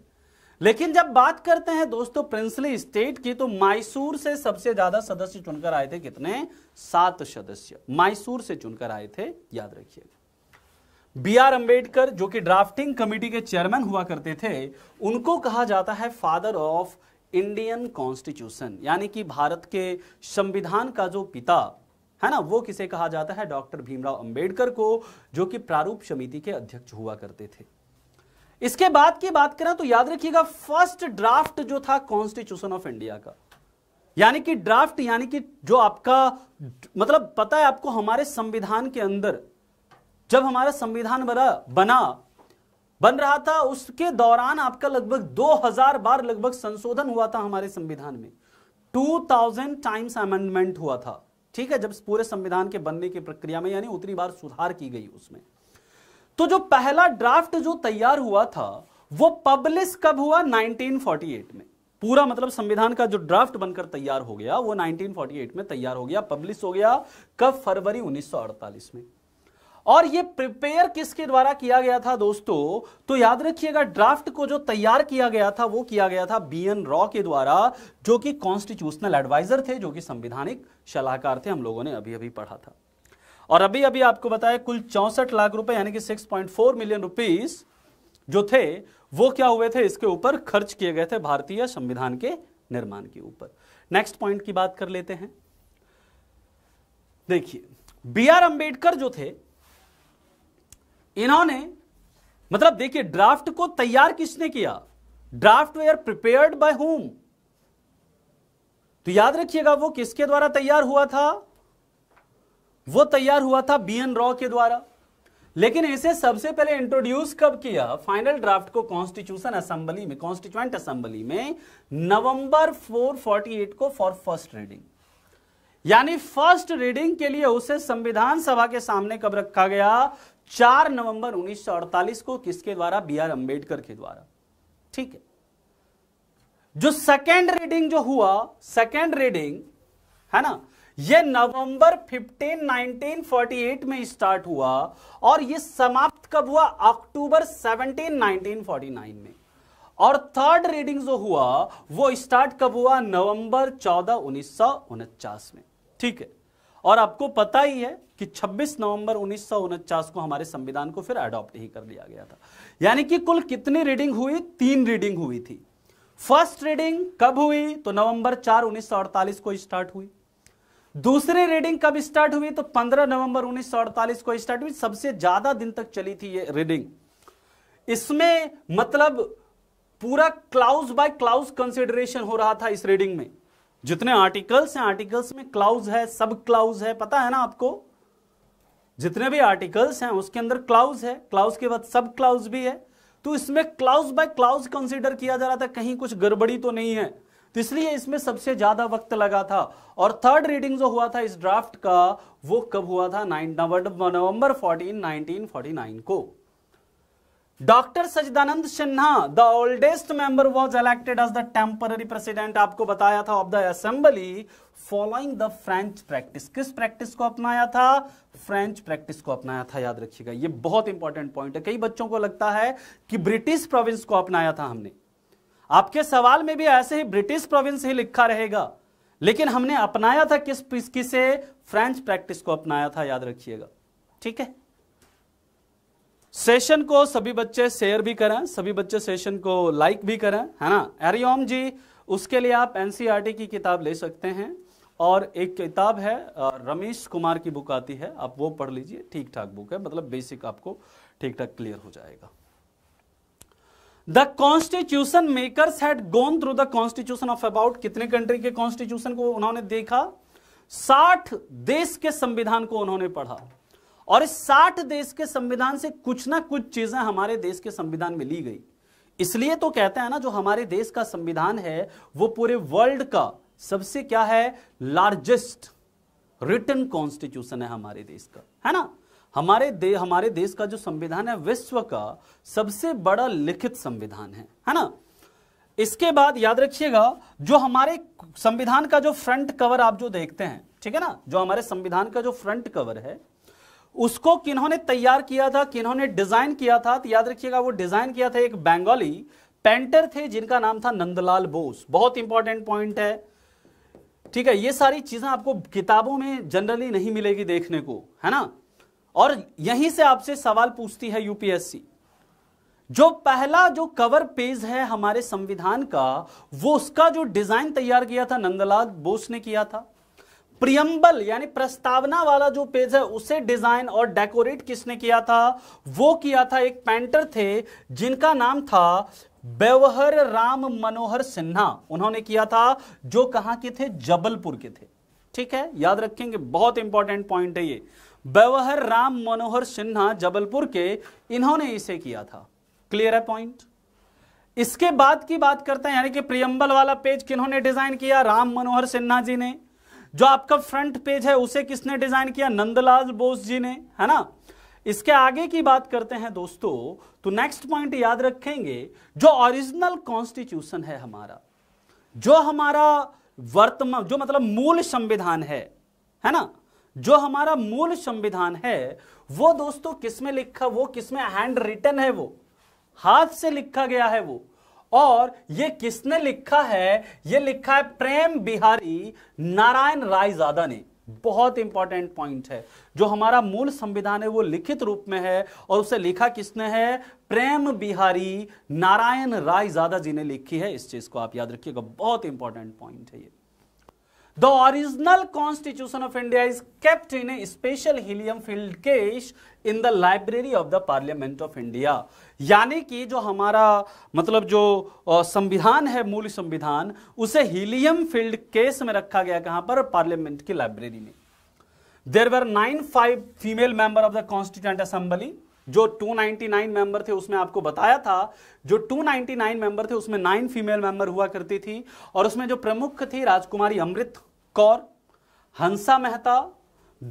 लेकिन जब बात करते हैं दोस्तों प्रिंसली स्टेट की तो मैसूर से सबसे ज्यादा सदस्य चुनकर आए थे कितने सात सदस्य मैसूर से चुनकर आए थे याद रखिएगा बी आर अंबेडकर जो कि ड्राफ्टिंग कमेटी के चेयरमैन हुआ करते थे उनको कहा जाता है फादर ऑफ इंडियन कॉन्स्टिट्यूशन यानी कि भारत के संविधान का जो पिता है ना वो किसे कहा जाता है डॉक्टर भीमराव अंबेडकर को जो कि प्रारूप समिति के अध्यक्ष हुआ करते थे इसके बाद की बात करें तो याद रखिएगा फर्स्ट ड्राफ्ट जो था कॉन्स्टिट्यूशन ऑफ इंडिया का यानी कि ड्राफ्ट यानी कि जो आपका मतलब पता है आपको हमारे संविधान के अंदर जब हमारा संविधान बना बना बन रहा था उसके दौरान आपका लगभग 2000 बार लगभग संशोधन हुआ था हमारे संविधान में 2000 टाइम्स अमेंडमेंट हुआ था ठीक है जब पूरे संविधान के बनने की प्रक्रिया में यानी उतनी बार सुधार की गई उसमें तो जो पहला ड्राफ्ट जो तैयार हुआ था वो पब्लिश कब हुआ 1948 में पूरा मतलब संविधान का जो ड्राफ्ट बनकर तैयार हो गया वो 1948 में तैयार हो गया पब्लिश हो गया कब फरवरी 1948 में और ये प्रिपेयर किसके द्वारा किया गया था दोस्तों तो याद रखिएगा ड्राफ्ट को जो तैयार किया गया था वो किया गया था बी एन रॉ के द्वारा जो कि कॉन्स्टिट्यूशनल एडवाइजर थे जो कि संविधानिक सलाहकार थे हम लोगों ने अभी अभी पढ़ा था और अभी अभी आपको बताया कुल चौसठ लाख रुपए यानी कि 6.4 मिलियन रुपीस जो थे वो क्या हुए थे इसके ऊपर खर्च किए गए थे भारतीय संविधान के निर्माण के ऊपर नेक्स्ट पॉइंट की बात कर लेते हैं देखिए बी आर अंबेडकर जो थे इन्होंने मतलब देखिए ड्राफ्ट को तैयार किसने किया draft were prepared by home तो याद रखिएगा वो किसके द्वारा तैयार हुआ था वो तैयार हुआ था बी एन रॉ के द्वारा लेकिन इसे सबसे पहले इंट्रोड्यूस कब किया फाइनल ड्राफ्ट को कॉन्स्टिट्यूशन असेंबली में कॉन्स्टिट्यूएंट असेंबली में नवंबर 448 को फॉर फर्स्ट रीडिंग यानी फर्स्ट रीडिंग के लिए उसे संविधान सभा के सामने कब रखा गया चार नवंबर 1948 को किसके द्वारा बी आर अंबेडकर के द्वारा ठीक है जो सेकेंड रीडिंग जो हुआ सेकेंड रीडिंग है ना ये नवंबर 15 1948 में स्टार्ट हुआ और ये समाप्त कब हुआ अक्टूबर 17 1949 में और थर्ड रीडिंग जो हुआ वो स्टार्ट कब हुआ नवंबर 14 उन्नीस में ठीक है और आपको पता ही है कि 26 नवंबर उन्नीस को हमारे संविधान को फिर अडॉप्ट ही कर लिया गया था यानी कि कुल कितनी रीडिंग हुई तीन रीडिंग हुई थी फर्स्ट रीडिंग कब हुई तो नवंबर 4 1948 को स्टार्ट हुई दूसरी रीडिंग कब स्टार्ट हुई तो 15 नवंबर 1948 को स्टार्ट हुई सबसे ज्यादा दिन तक चली थी ये रीडिंग इसमें मतलब पूरा क्लाउज बाय क्लाउज कंसिडरेशन हो रहा था इस रीडिंग में जितने आर्टिकल्स हैं आर्टिकल्स में क्लाउज है सब क्लाउज है पता है ना आपको जितने भी आर्टिकल्स हैं उसके अंदर क्लाउज है क्लाउज के बाद सब क्लाउज भी है तो इसमें क्लाउज बाय क्लाउज कंसीडर किया जा रहा था कहीं कुछ गड़बड़ी तो नहीं है तो इसलिए इसमें सबसे ज्यादा वक्त लगा था और थर्ड रीडिंग जो हुआ था इस ड्राफ्ट का वो कब हुआ था नवंबर फोर्टीन नाइनटीन को doctor Sachchidananda Sinha the oldest member was elected as the temporary president आपको बताया था of the assembly following the French practice किस प्रैक्टिस को अपनाया था फ्रेंच प्रैक्टिस को अपनाया था याद रखिएगा ये बहुत इंपॉर्टेंट पॉइंट है कई बच्चों को लगता है कि ब्रिटिश प्रोविंस को अपनाया था हमने आपके सवाल में भी ऐसे ही ब्रिटिश प्रोविंस ही लिखा रहेगा लेकिन हमने अपनाया था किस किस से फ्रेंच प्रैक्टिस को अपनाया था याद रखिएगा ठीक है सेशन को सभी बच्चे शेयर भी करें सभी बच्चे सेशन को लाइक भी करें है ना हरिओम जी उसके लिए आप एनसीआरटी e की किताब ले सकते हैं और एक किताब है रमेश कुमार की बुक आती है आप वो पढ़ लीजिए ठीक ठाक बुक है मतलब बेसिक आपको ठीक ठाक क्लियर हो जाएगा the constitution maker gone through the constitution of about कितने कंट्री के कॉन्स्टिट्यूशन को उन्होंने देखा साठ देश के संविधान को उन्होंने पढ़ा और इस साठ देश के संविधान से कुछ ना कुछ चीजें हमारे देश के संविधान में ली गई इसलिए तो कहते हैं ना जो हमारे देश का संविधान है वो पूरे वर्ल्ड का सबसे क्या है लार्जेस्ट रिटर्न कॉन्स्टिट्यूशन है हमारे देश का है ना हमारे दे हमारे देश का जो संविधान है विश्व का सबसे बड़ा लिखित संविधान है है ना इसके बाद याद रखिएगा जो हमारे संविधान का जो फ्रंट कवर आप जो देखते हैं ठीक है ना जो हमारे संविधान का जो फ्रंट कवर है उसको किन्होंने तैयार किया था किन्होंने डिजाइन किया था तो याद रखिएगा वो डिजाइन किया था एक बंगाली पेंटर थे जिनका नाम था नंदलाल बोस बहुत इंपॉर्टेंट पॉइंट है ठीक है ये सारी चीजें आपको किताबों में जनरली नहीं मिलेगी देखने को है ना और यहीं से आपसे सवाल पूछती है यूपीएससी जो पहला जो कवर पेज है हमारे संविधान का वो उसका जो डिजाइन तैयार किया था नंदलाल बोस ने किया था प्रियम्बल यानी प्रस्तावना वाला जो पेज है उसे डिजाइन और डेकोरेट किसने किया था वो किया था एक पेंटर थे जिनका नाम था बेवहर राम मनोहर सिन्हा उन्होंने किया था जो कहां के थे जबलपुर के थे ठीक है याद रखेंगे बहुत इंपॉर्टेंट पॉइंट है ये बेवहर राम मनोहर सिन्हा जबलपुर के इन्होंने इसे किया था क्लियर है पॉइंट इसके बाद की बात करते हैं यानी कि प्रियंबल वाला पेज किन्होंने डिजाइन किया राम मनोहर सिन्हा जी ने जो आपका फ्रंट पेज है उसे किसने डिजाइन किया नंदलाल बोस जी ने है ना इसके आगे की बात करते हैं दोस्तों तो नेक्स्ट पॉइंट याद रखेंगे जो ओरिजिनल कॉन्स्टिट्यूशन है हमारा जो हमारा वर्तमान जो मतलब मूल संविधान है है ना जो हमारा मूल संविधान है वो दोस्तों किसमें लिखा वो किसमें हैंड रिटन है वो हाथ से लिखा गया है वो और ये किसने लिखा है ये लिखा है प्रेम बिहारी नारायण राय जादा ने बहुत इंपॉर्टेंट पॉइंट है जो हमारा मूल संविधान है वो लिखित रूप में है और उसे लिखा किसने है प्रेम बिहारी नारायण राय जादा जी ने लिखी है इस चीज को आप याद रखिएगा बहुत इंपॉर्टेंट पॉइंट है ये the original constitution of India is kept in a special helium filled case in the library of the parliament of India यानी कि जो हमारा मतलब जो संविधान है मूल संविधान उसे हीलियम फील्ड केस में रखा गया कहां पर पार्लियामेंट की लाइब्रेरी में there were nine five female member of the constituent assembly जो 299 मेंबर थे उसमें आपको बताया था जो 299 मेंबर थे उसमें नाइन फीमेल मेंबर हुआ करती थी और उसमें जो प्रमुख थी राजकुमारी अमृत कौर हंसा मेहता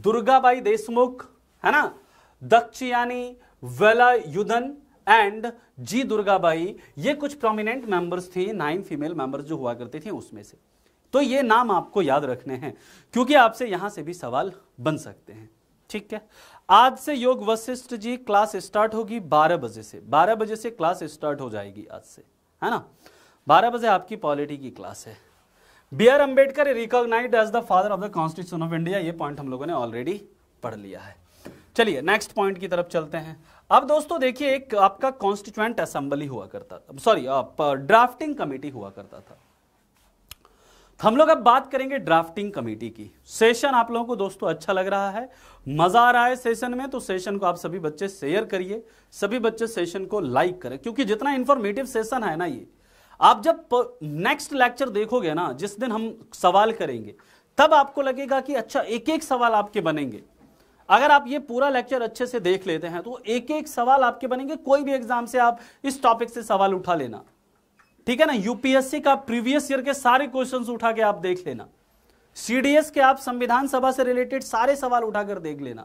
दुर्गाबाई देशमुख है ना दक्ष यानी वेला युदन एंड जी दुर्गाबाई ये कुछ प्रोमिनेंट मेंबर्स थे नाइन फीमेल मेंबर्स जो हुआ करती थी उसमें से तो ये नाम आपको याद रखने हैं क्योंकि आपसे यहां से भी सवाल बन सकते हैं ठीक है आज से योग वशिष्ठ जी क्लास स्टार्ट होगी 12 बजे से 12 बजे से क्लास स्टार्ट हो जाएगी आज से है ना 12 बजे आपकी पॉलिटी की क्लास है B R Ambedkar recognise as the father of the constitution of India ये पॉइंट हम लोगों ने ऑलरेडी पढ़ लिया है चलिए नेक्स्ट पॉइंट की तरफ चलते हैं अब दोस्तों देखिए एक आपका कॉन्स्टिट्यूएंट असेंबली हुआ करता था सॉरी ड्राफ्टिंग कमेटी हुआ करता था हम लोग अब बात करेंगे ड्राफ्टिंग कमेटी की सेशन आप लोगों को दोस्तों अच्छा लग रहा है मजा आ रहा है सेशन में तो सेशन को आप सभी बच्चे शेयर करिए सभी बच्चे सेशन को लाइक करें क्योंकि जितना इंफॉर्मेटिव सेशन है ना ये आप जब नेक्स्ट लेक्चर देखोगे ना जिस दिन हम सवाल करेंगे तब आपको लगेगा कि अच्छा एक एक सवाल आपके बनेंगे अगर आप ये पूरा लेक्चर अच्छे से देख लेते हैं तो एक एक सवाल आपके बनेंगे कोई भी एग्जाम से आप इस टॉपिक से सवाल उठा लेना ठीक है ना यूपीएससी का प्रीवियस ईयर के सारे क्वेश्चन उठा के आप देख लेना सीडीएस के आप संविधान सभा से रिलेटेड सारे सवाल उठाकर देख लेना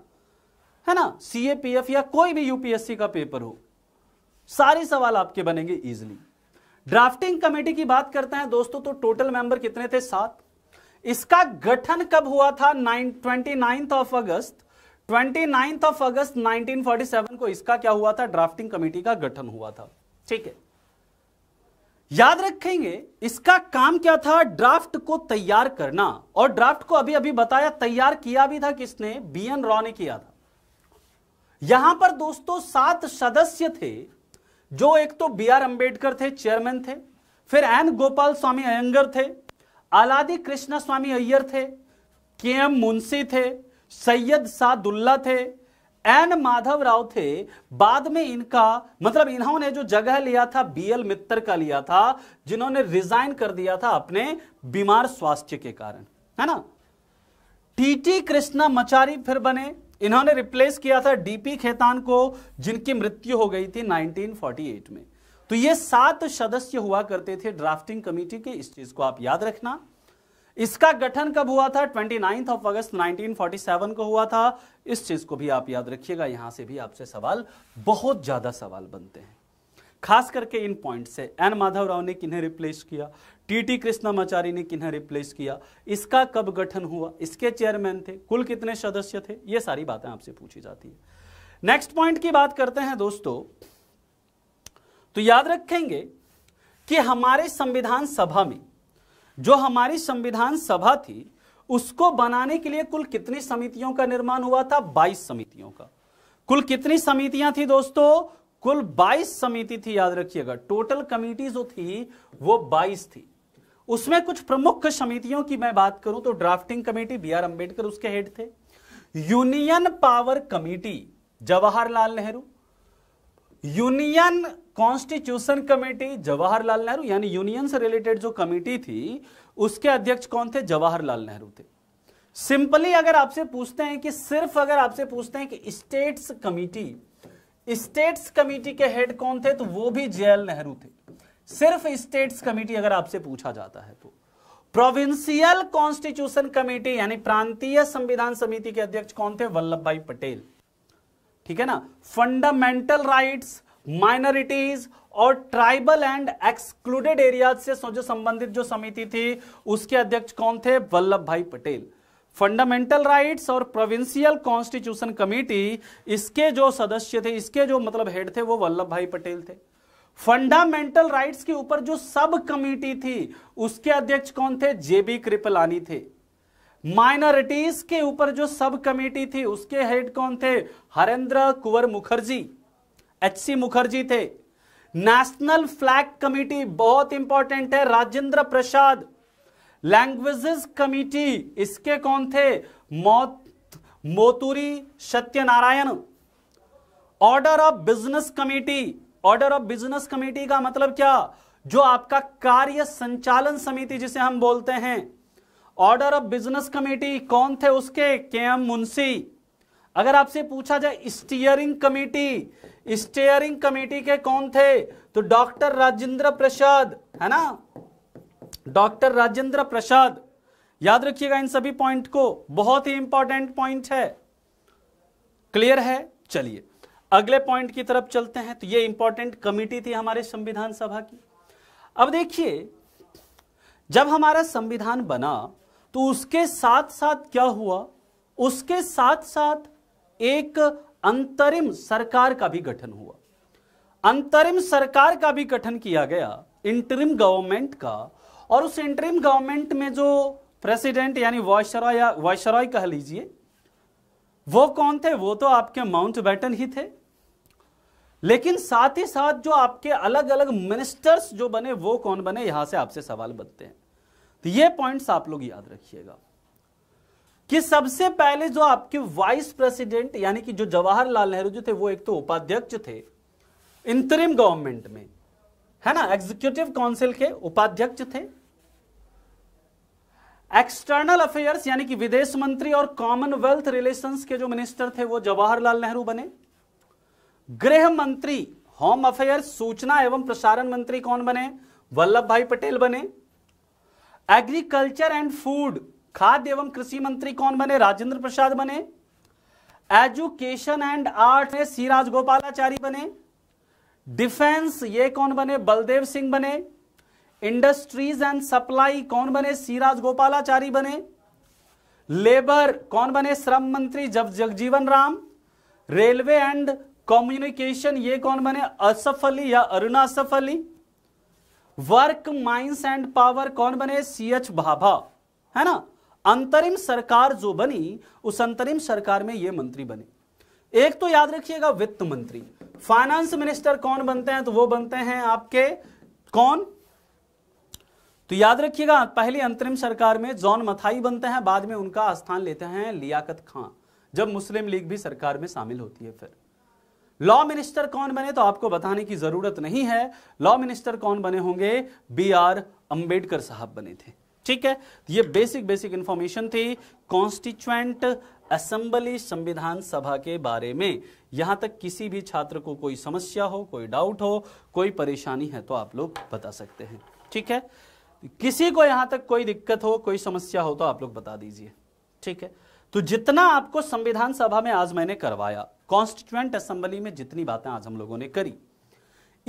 है ना सीएपीएफ या कोई भी यूपीएससी का पेपर हो सारे सवाल आपके बनेंगे इजिली ड्राफ्टिंग कमेटी की बात करते हैं दोस्तों तो टोटल मेंबर कितने थे सात इसका गठन कब हुआ था nine twenty of August twenty ninth of August 1947 को इसका क्या हुआ था ड्राफ्टिंग कमेटी का गठन हुआ था ठीक है याद रखेंगे इसका काम क्या था ड्राफ्ट को तैयार करना और ड्राफ्ट को अभी अभी बताया तैयार किया भी था किसने बी एन रॉ ने किया था यहां पर दोस्तों सात सदस्य थे जो एक तो बी आर अंबेडकर थे चेयरमैन थे फिर एन गोपाल स्वामी अयंगर थे आलादी कृष्णा स्वामी अय्यर थे के एम मुंशी थे सैयद सादुल्ला थे एन माधव राव थे बाद में इनका मतलब इन्होंने जो जगह लिया था बीएल मित्तर का लिया था जिन्होंने रिजाइन कर दिया था अपने बीमार स्वास्थ्य के कारण है ना टीटी कृष्णा मचारी फिर बने इन्होंने रिप्लेस किया था डीपी खेतान को जिनकी मृत्यु हो गई थी 1948 में तो ये सात सदस्य हुआ करते थे ड्राफ्टिंग कमेटी के इस चीज को आप याद रखना इसका गठन कब हुआ था ट्वेंटी नाइन्थ ऑफ अगस्त 1947 को हुआ था इस चीज को भी आप याद रखिएगा यहां से भी आपसे सवाल बहुत ज्यादा सवाल बनते हैं खास करके इन पॉइंट से एन माधव राव ने किन्हें रिप्लेस किया टी टी कृष्णामाचारी ने किन्हें रिप्लेस किया इसका कब गठन हुआ इसके चेयरमैन थे कुल कितने सदस्य थे ये सारी बातें आपसे पूछी जाती है नेक्स्ट पॉइंट की बात करते हैं दोस्तों तो याद रखेंगे कि हमारे संविधान सभा में जो हमारी संविधान सभा थी उसको बनाने के लिए कुल कितनी समितियों का निर्माण हुआ था 22 समितियों का कुल कितनी समितियां थी दोस्तों कुल 22 समिति थी याद रखिएगा टोटल कमेटी जो थी वो 22 थी उसमें कुछ प्रमुख समितियों की मैं बात करूं तो drafting committee B R Ambedkar उसके हेड थे union power committee Jawaharlal Nehru union constitution committee Jawaharlal Nehru यानी यूनियन से रिलेटेड जो कमेटी थी उसके अध्यक्ष कौन थे जवाहरलाल नेहरू थे सिंपली अगर आपसे पूछते हैं कि सिर्फ अगर आपसे पूछते हैं कि स्टेट्स कमेटी स्टेट्स कमेटी के हेड कौन थे तो वो भी जे नेहरू थे सिर्फ स्टेट्स कमेटी अगर आपसे पूछा जाता है तो प्रोविंशियल कॉन्स्टिट्यूशन कमेटी यानी प्रांतीय संविधान समिति के अध्यक्ष कौन थे वल्लभ भाई पटेल ठीक है ना फंडामेंटल राइट्स माइनॉरिटीज और ट्राइबल एंड एक्सक्लूडेड एरियाज से जो संबंधित जो समिति थी उसके अध्यक्ष कौन थे वल्लभ भाई पटेल फंडामेंटल राइट्स और प्रोविंशियल कॉन्स्टिट्यूशन कमेटी इसके जो सदस्य थे इसके जो मतलब हेड थे वो वल्लभ भाई पटेल थे फंडामेंटल राइट्स के ऊपर जो सब कमेटी थी उसके अध्यक्ष कौन थे जेबी कृपलानी थे माइनॉरिटीज के ऊपर जो सब कमेटी थी उसके हेड कौन थे हरेंद्र कुंवर मुखर्जी एच सी मुखर्जी थे नेशनल फ्लैग कमेटी बहुत इंपॉर्टेंट है राजेंद्र प्रसाद लैंग्वेजेस कमेटी इसके कौन थे मौत Moturi Satyanarayana order of business committee order of business committee का मतलब क्या जो आपका कार्य संचालन समिति जिसे हम बोलते हैं ऑर्डर ऑफ बिजनेस कमेटी कौन थे उसके के एम मुंशी अगर आपसे पूछा जाए स्टीयरिंग कमेटी स्टीयरिंग कमेटी के कौन थे तो डॉक्टर राजेंद्र प्रसाद है ना डॉक्टर राजेंद्र प्रसाद याद रखिएगा इन सभी पॉइंट को बहुत ही इंपॉर्टेंट पॉइंट है क्लियर है चलिए अगले पॉइंट की तरफ चलते हैं तो ये इंपॉर्टेंट कमेटी थी हमारे संविधान सभा की अब देखिए जब हमारा संविधान बना तो उसके साथ साथ क्या हुआ उसके साथ साथ एक अंतरिम सरकार का भी गठन हुआ अंतरिम सरकार का भी गठन किया गया इंटरिम गवर्नमेंट का और उस इंटरिम गवर्नमेंट में जो प्रेसिडेंट यानी वॉयसरॉय या वॉयसरॉय कह लीजिए वो कौन थे वो तो आपके माउंट बैटन ही थे लेकिन साथ ही साथ जो आपके अलग अलग मिनिस्टर्स जो बने वो कौन बने यहां से आपसे सवाल बनते हैं तो ये पॉइंट्स आप लोग याद रखिएगा कि सबसे पहले जो आपके वाइस प्रेसिडेंट यानी कि जो जवाहरलाल नेहरू जो थे वो एक तो उपाध्यक्ष थे इंतरिम गवर्नमेंट में है ना एग्जीक्यूटिव काउंसिल के उपाध्यक्ष थे एक्सटर्नल अफेयर्स यानी कि विदेश मंत्री और कॉमनवेल्थ रिलेशंस के जो मिनिस्टर थे वो जवाहरलाल नेहरू बने गृह मंत्री होम अफेयर्स सूचना एवं प्रसारण मंत्री कौन बने वल्लभ भाई पटेल बने एग्रीकल्चर एंड फूड खाद्य एवं कृषि मंत्री कौन बने राजेंद्र प्रसाद बने एजुकेशन एंड आर्ट में सी गोपालाचारी बने डिफेंस ये कौन बने बलदेव सिंह बने इंडस्ट्रीज एंड सप्लाई कौन बने सी गोपालाचारी बने लेबर कौन बने श्रम मंत्री जब Jagjivan Ram railway and communication ये कौन बने असफली या Aruna Asaf Ali work mines and power कौन बने सी एच भाभा है ना अंतरिम सरकार जो बनी उस अंतरिम सरकार में ये मंत्री बने एक तो याद रखिएगा वित्त मंत्री फाइनेंस मिनिस्टर कौन बनते हैं तो वो बनते हैं आपके कौन तो याद रखिएगा पहली अंतरिम सरकार में जॉन मथाई बनते हैं बाद में उनका स्थान लेते हैं लियाकत खां जब मुस्लिम लीग भी सरकार में शामिल होती है फिर लॉ मिनिस्टर कौन बने तो आपको बताने की जरूरत नहीं है लॉ मिनिस्टर कौन बने होंगे बी आर अंबेडकर साहब बने थे ठीक है ये बेसिक बेसिक इंफॉर्मेशन थी कॉन्स्टिट्यूएंट असेंबली संविधान सभा के बारे में यहां तक किसी भी छात्र को कोई समस्या हो कोई डाउट हो कोई परेशानी है तो आप लोग बता सकते हैं ठीक है किसी को यहां तक कोई दिक्कत हो कोई समस्या हो तो आप लोग बता दीजिए ठीक है तो जितना आपको संविधान सभा में आज मैंने करवाया कॉन्स्टिट्यूएंट असेंबली में जितनी बातें आज हम लोगों ने करी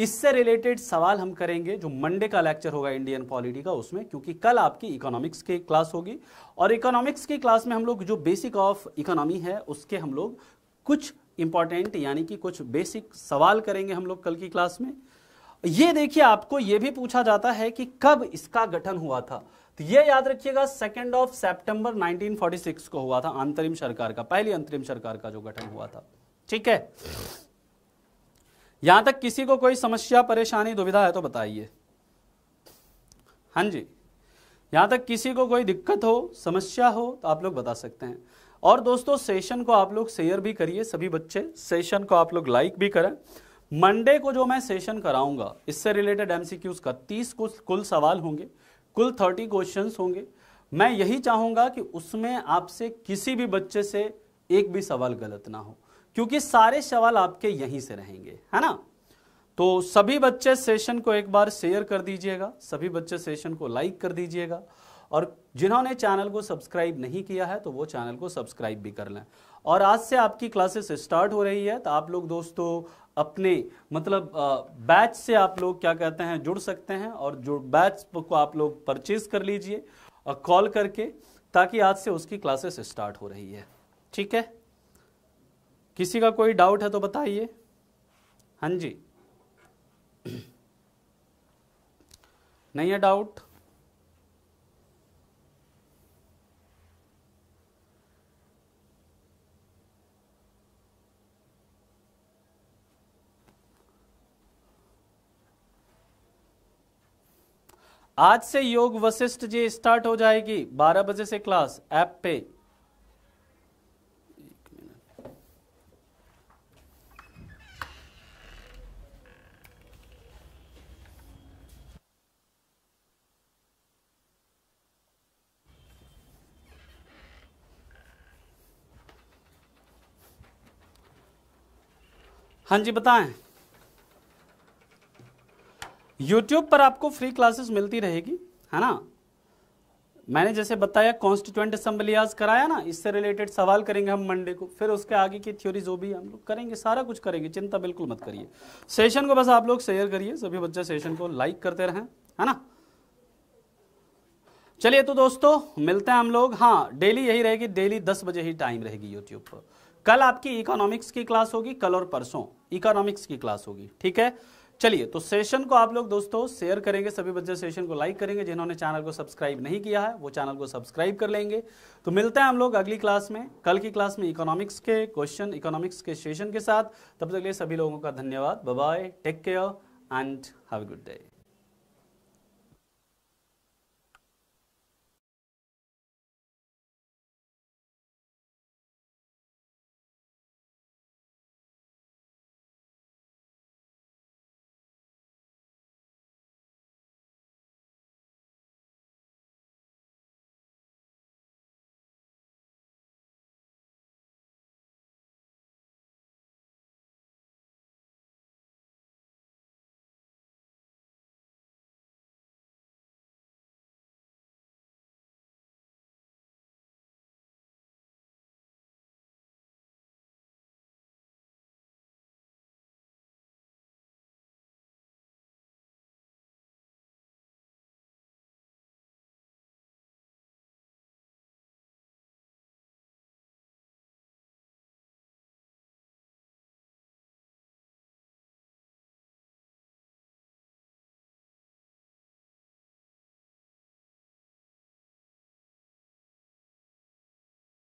इससे रिलेटेड सवाल हम करेंगे जो मंडे का लेक्चर होगा इंडियन पॉलिटी का उसमें क्योंकि कल आपकी इकोनॉमिक्स की क्लास होगी और इकोनॉमिक्स की क्लास में हम लोग जो बेसिक ऑफ इकोनॉमी है उसके हम लोग कुछ इंपॉर्टेंट यानी कि कुछ बेसिक सवाल करेंगे हम लोग कल की क्लास में ये देखिए आपको ये भी पूछा जाता है कि कब इसका गठन हुआ था तो ये याद रखिएगा सेकेंड ऑफ सेप्टेम्बर 1946 को हुआ था अंतरिम सरकार का पहली अंतरिम सरकार का जो गठन हुआ था ठीक है यहां तक किसी को कोई समस्या परेशानी दुविधा है तो बताइए हाँ जी यहां तक किसी को कोई दिक्कत हो समस्या हो तो आप लोग बता सकते हैं और दोस्तों सेशन को आप लोग शेयर भी करिए सभी बच्चे सेशन को आप लोग लाइक भी करें मंडे को जो मैं सेशन कराऊंगा इससे रिलेटेड एमसीक्यूज का तीस कुल सवाल होंगे कुल थर्टी क्वेश्चन होंगे मैं यही चाहूंगा कि उसमें आपसे किसी भी बच्चे से एक भी सवाल गलत ना हो क्योंकि सारे सवाल आपके यहीं से रहेंगे है ना तो सभी बच्चे सेशन को एक बार शेयर कर दीजिएगा सभी बच्चे सेशन को लाइक कर दीजिएगा और जिन्होंने चैनल को सब्सक्राइब नहीं किया है तो वो चैनल को सब्सक्राइब भी कर लें और आज से आपकी क्लासेस स्टार्ट हो रही है तो आप लोग दोस्तों अपने मतलब बैच से आप लोग क्या कहते हैं जुड़ सकते हैं और जो बैच को आप लोग परचेज कर लीजिए और कॉल करके ताकि आज से उसकी क्लासेस स्टार्ट हो रही है ठीक है किसी का कोई डाउट है तो बताइए हाँ जी <clears throat> नहीं है डाउट आज से योग वशिष्ठ जी स्टार्ट हो जाएगी 12 बजे से क्लास ऐप पे हाँ जी बताएं यूट्यूब पर आपको फ्री क्लासेस मिलती रहेगी है ना मैंने जैसे बताया कॉन्स्टिट्यूंट असेंबली आज कराया ना इससे रिलेटेड सवाल करेंगे हम मंडे को फिर उसके आगे की थ्योरी जो भी हम लोग करेंगे सारा कुछ करेंगे चिंता बिल्कुल मत करिए सेशन को बस आप लोग शेयर करिए सभी बच्चे सेशन को लाइक करते रहें है ना चलिए तो दोस्तों मिलते हैं हम लोग हाँ डेली यही रहेगी डेली दस बजे ही टाइम रहेगी यूट्यूब पर कल आपकी इकोनॉमिक्स की क्लास होगी कल और परसों इकोनॉमिक्स की क्लास होगी ठीक है चलिए तो सेशन को आप लोग दोस्तों शेयर करेंगे सभी बच्चे सेशन को लाइक करेंगे जिन्होंने चैनल को सब्सक्राइब नहीं किया है वो चैनल को सब्सक्राइब कर लेंगे तो मिलते हैं हम लोग अगली क्लास में कल की क्लास में इकोनॉमिक्स के क्वेश्चन इकोनॉमिक्स के सेशन के साथ तब तक लिए सभी लोगों का धन्यवाद bye take care and have a good day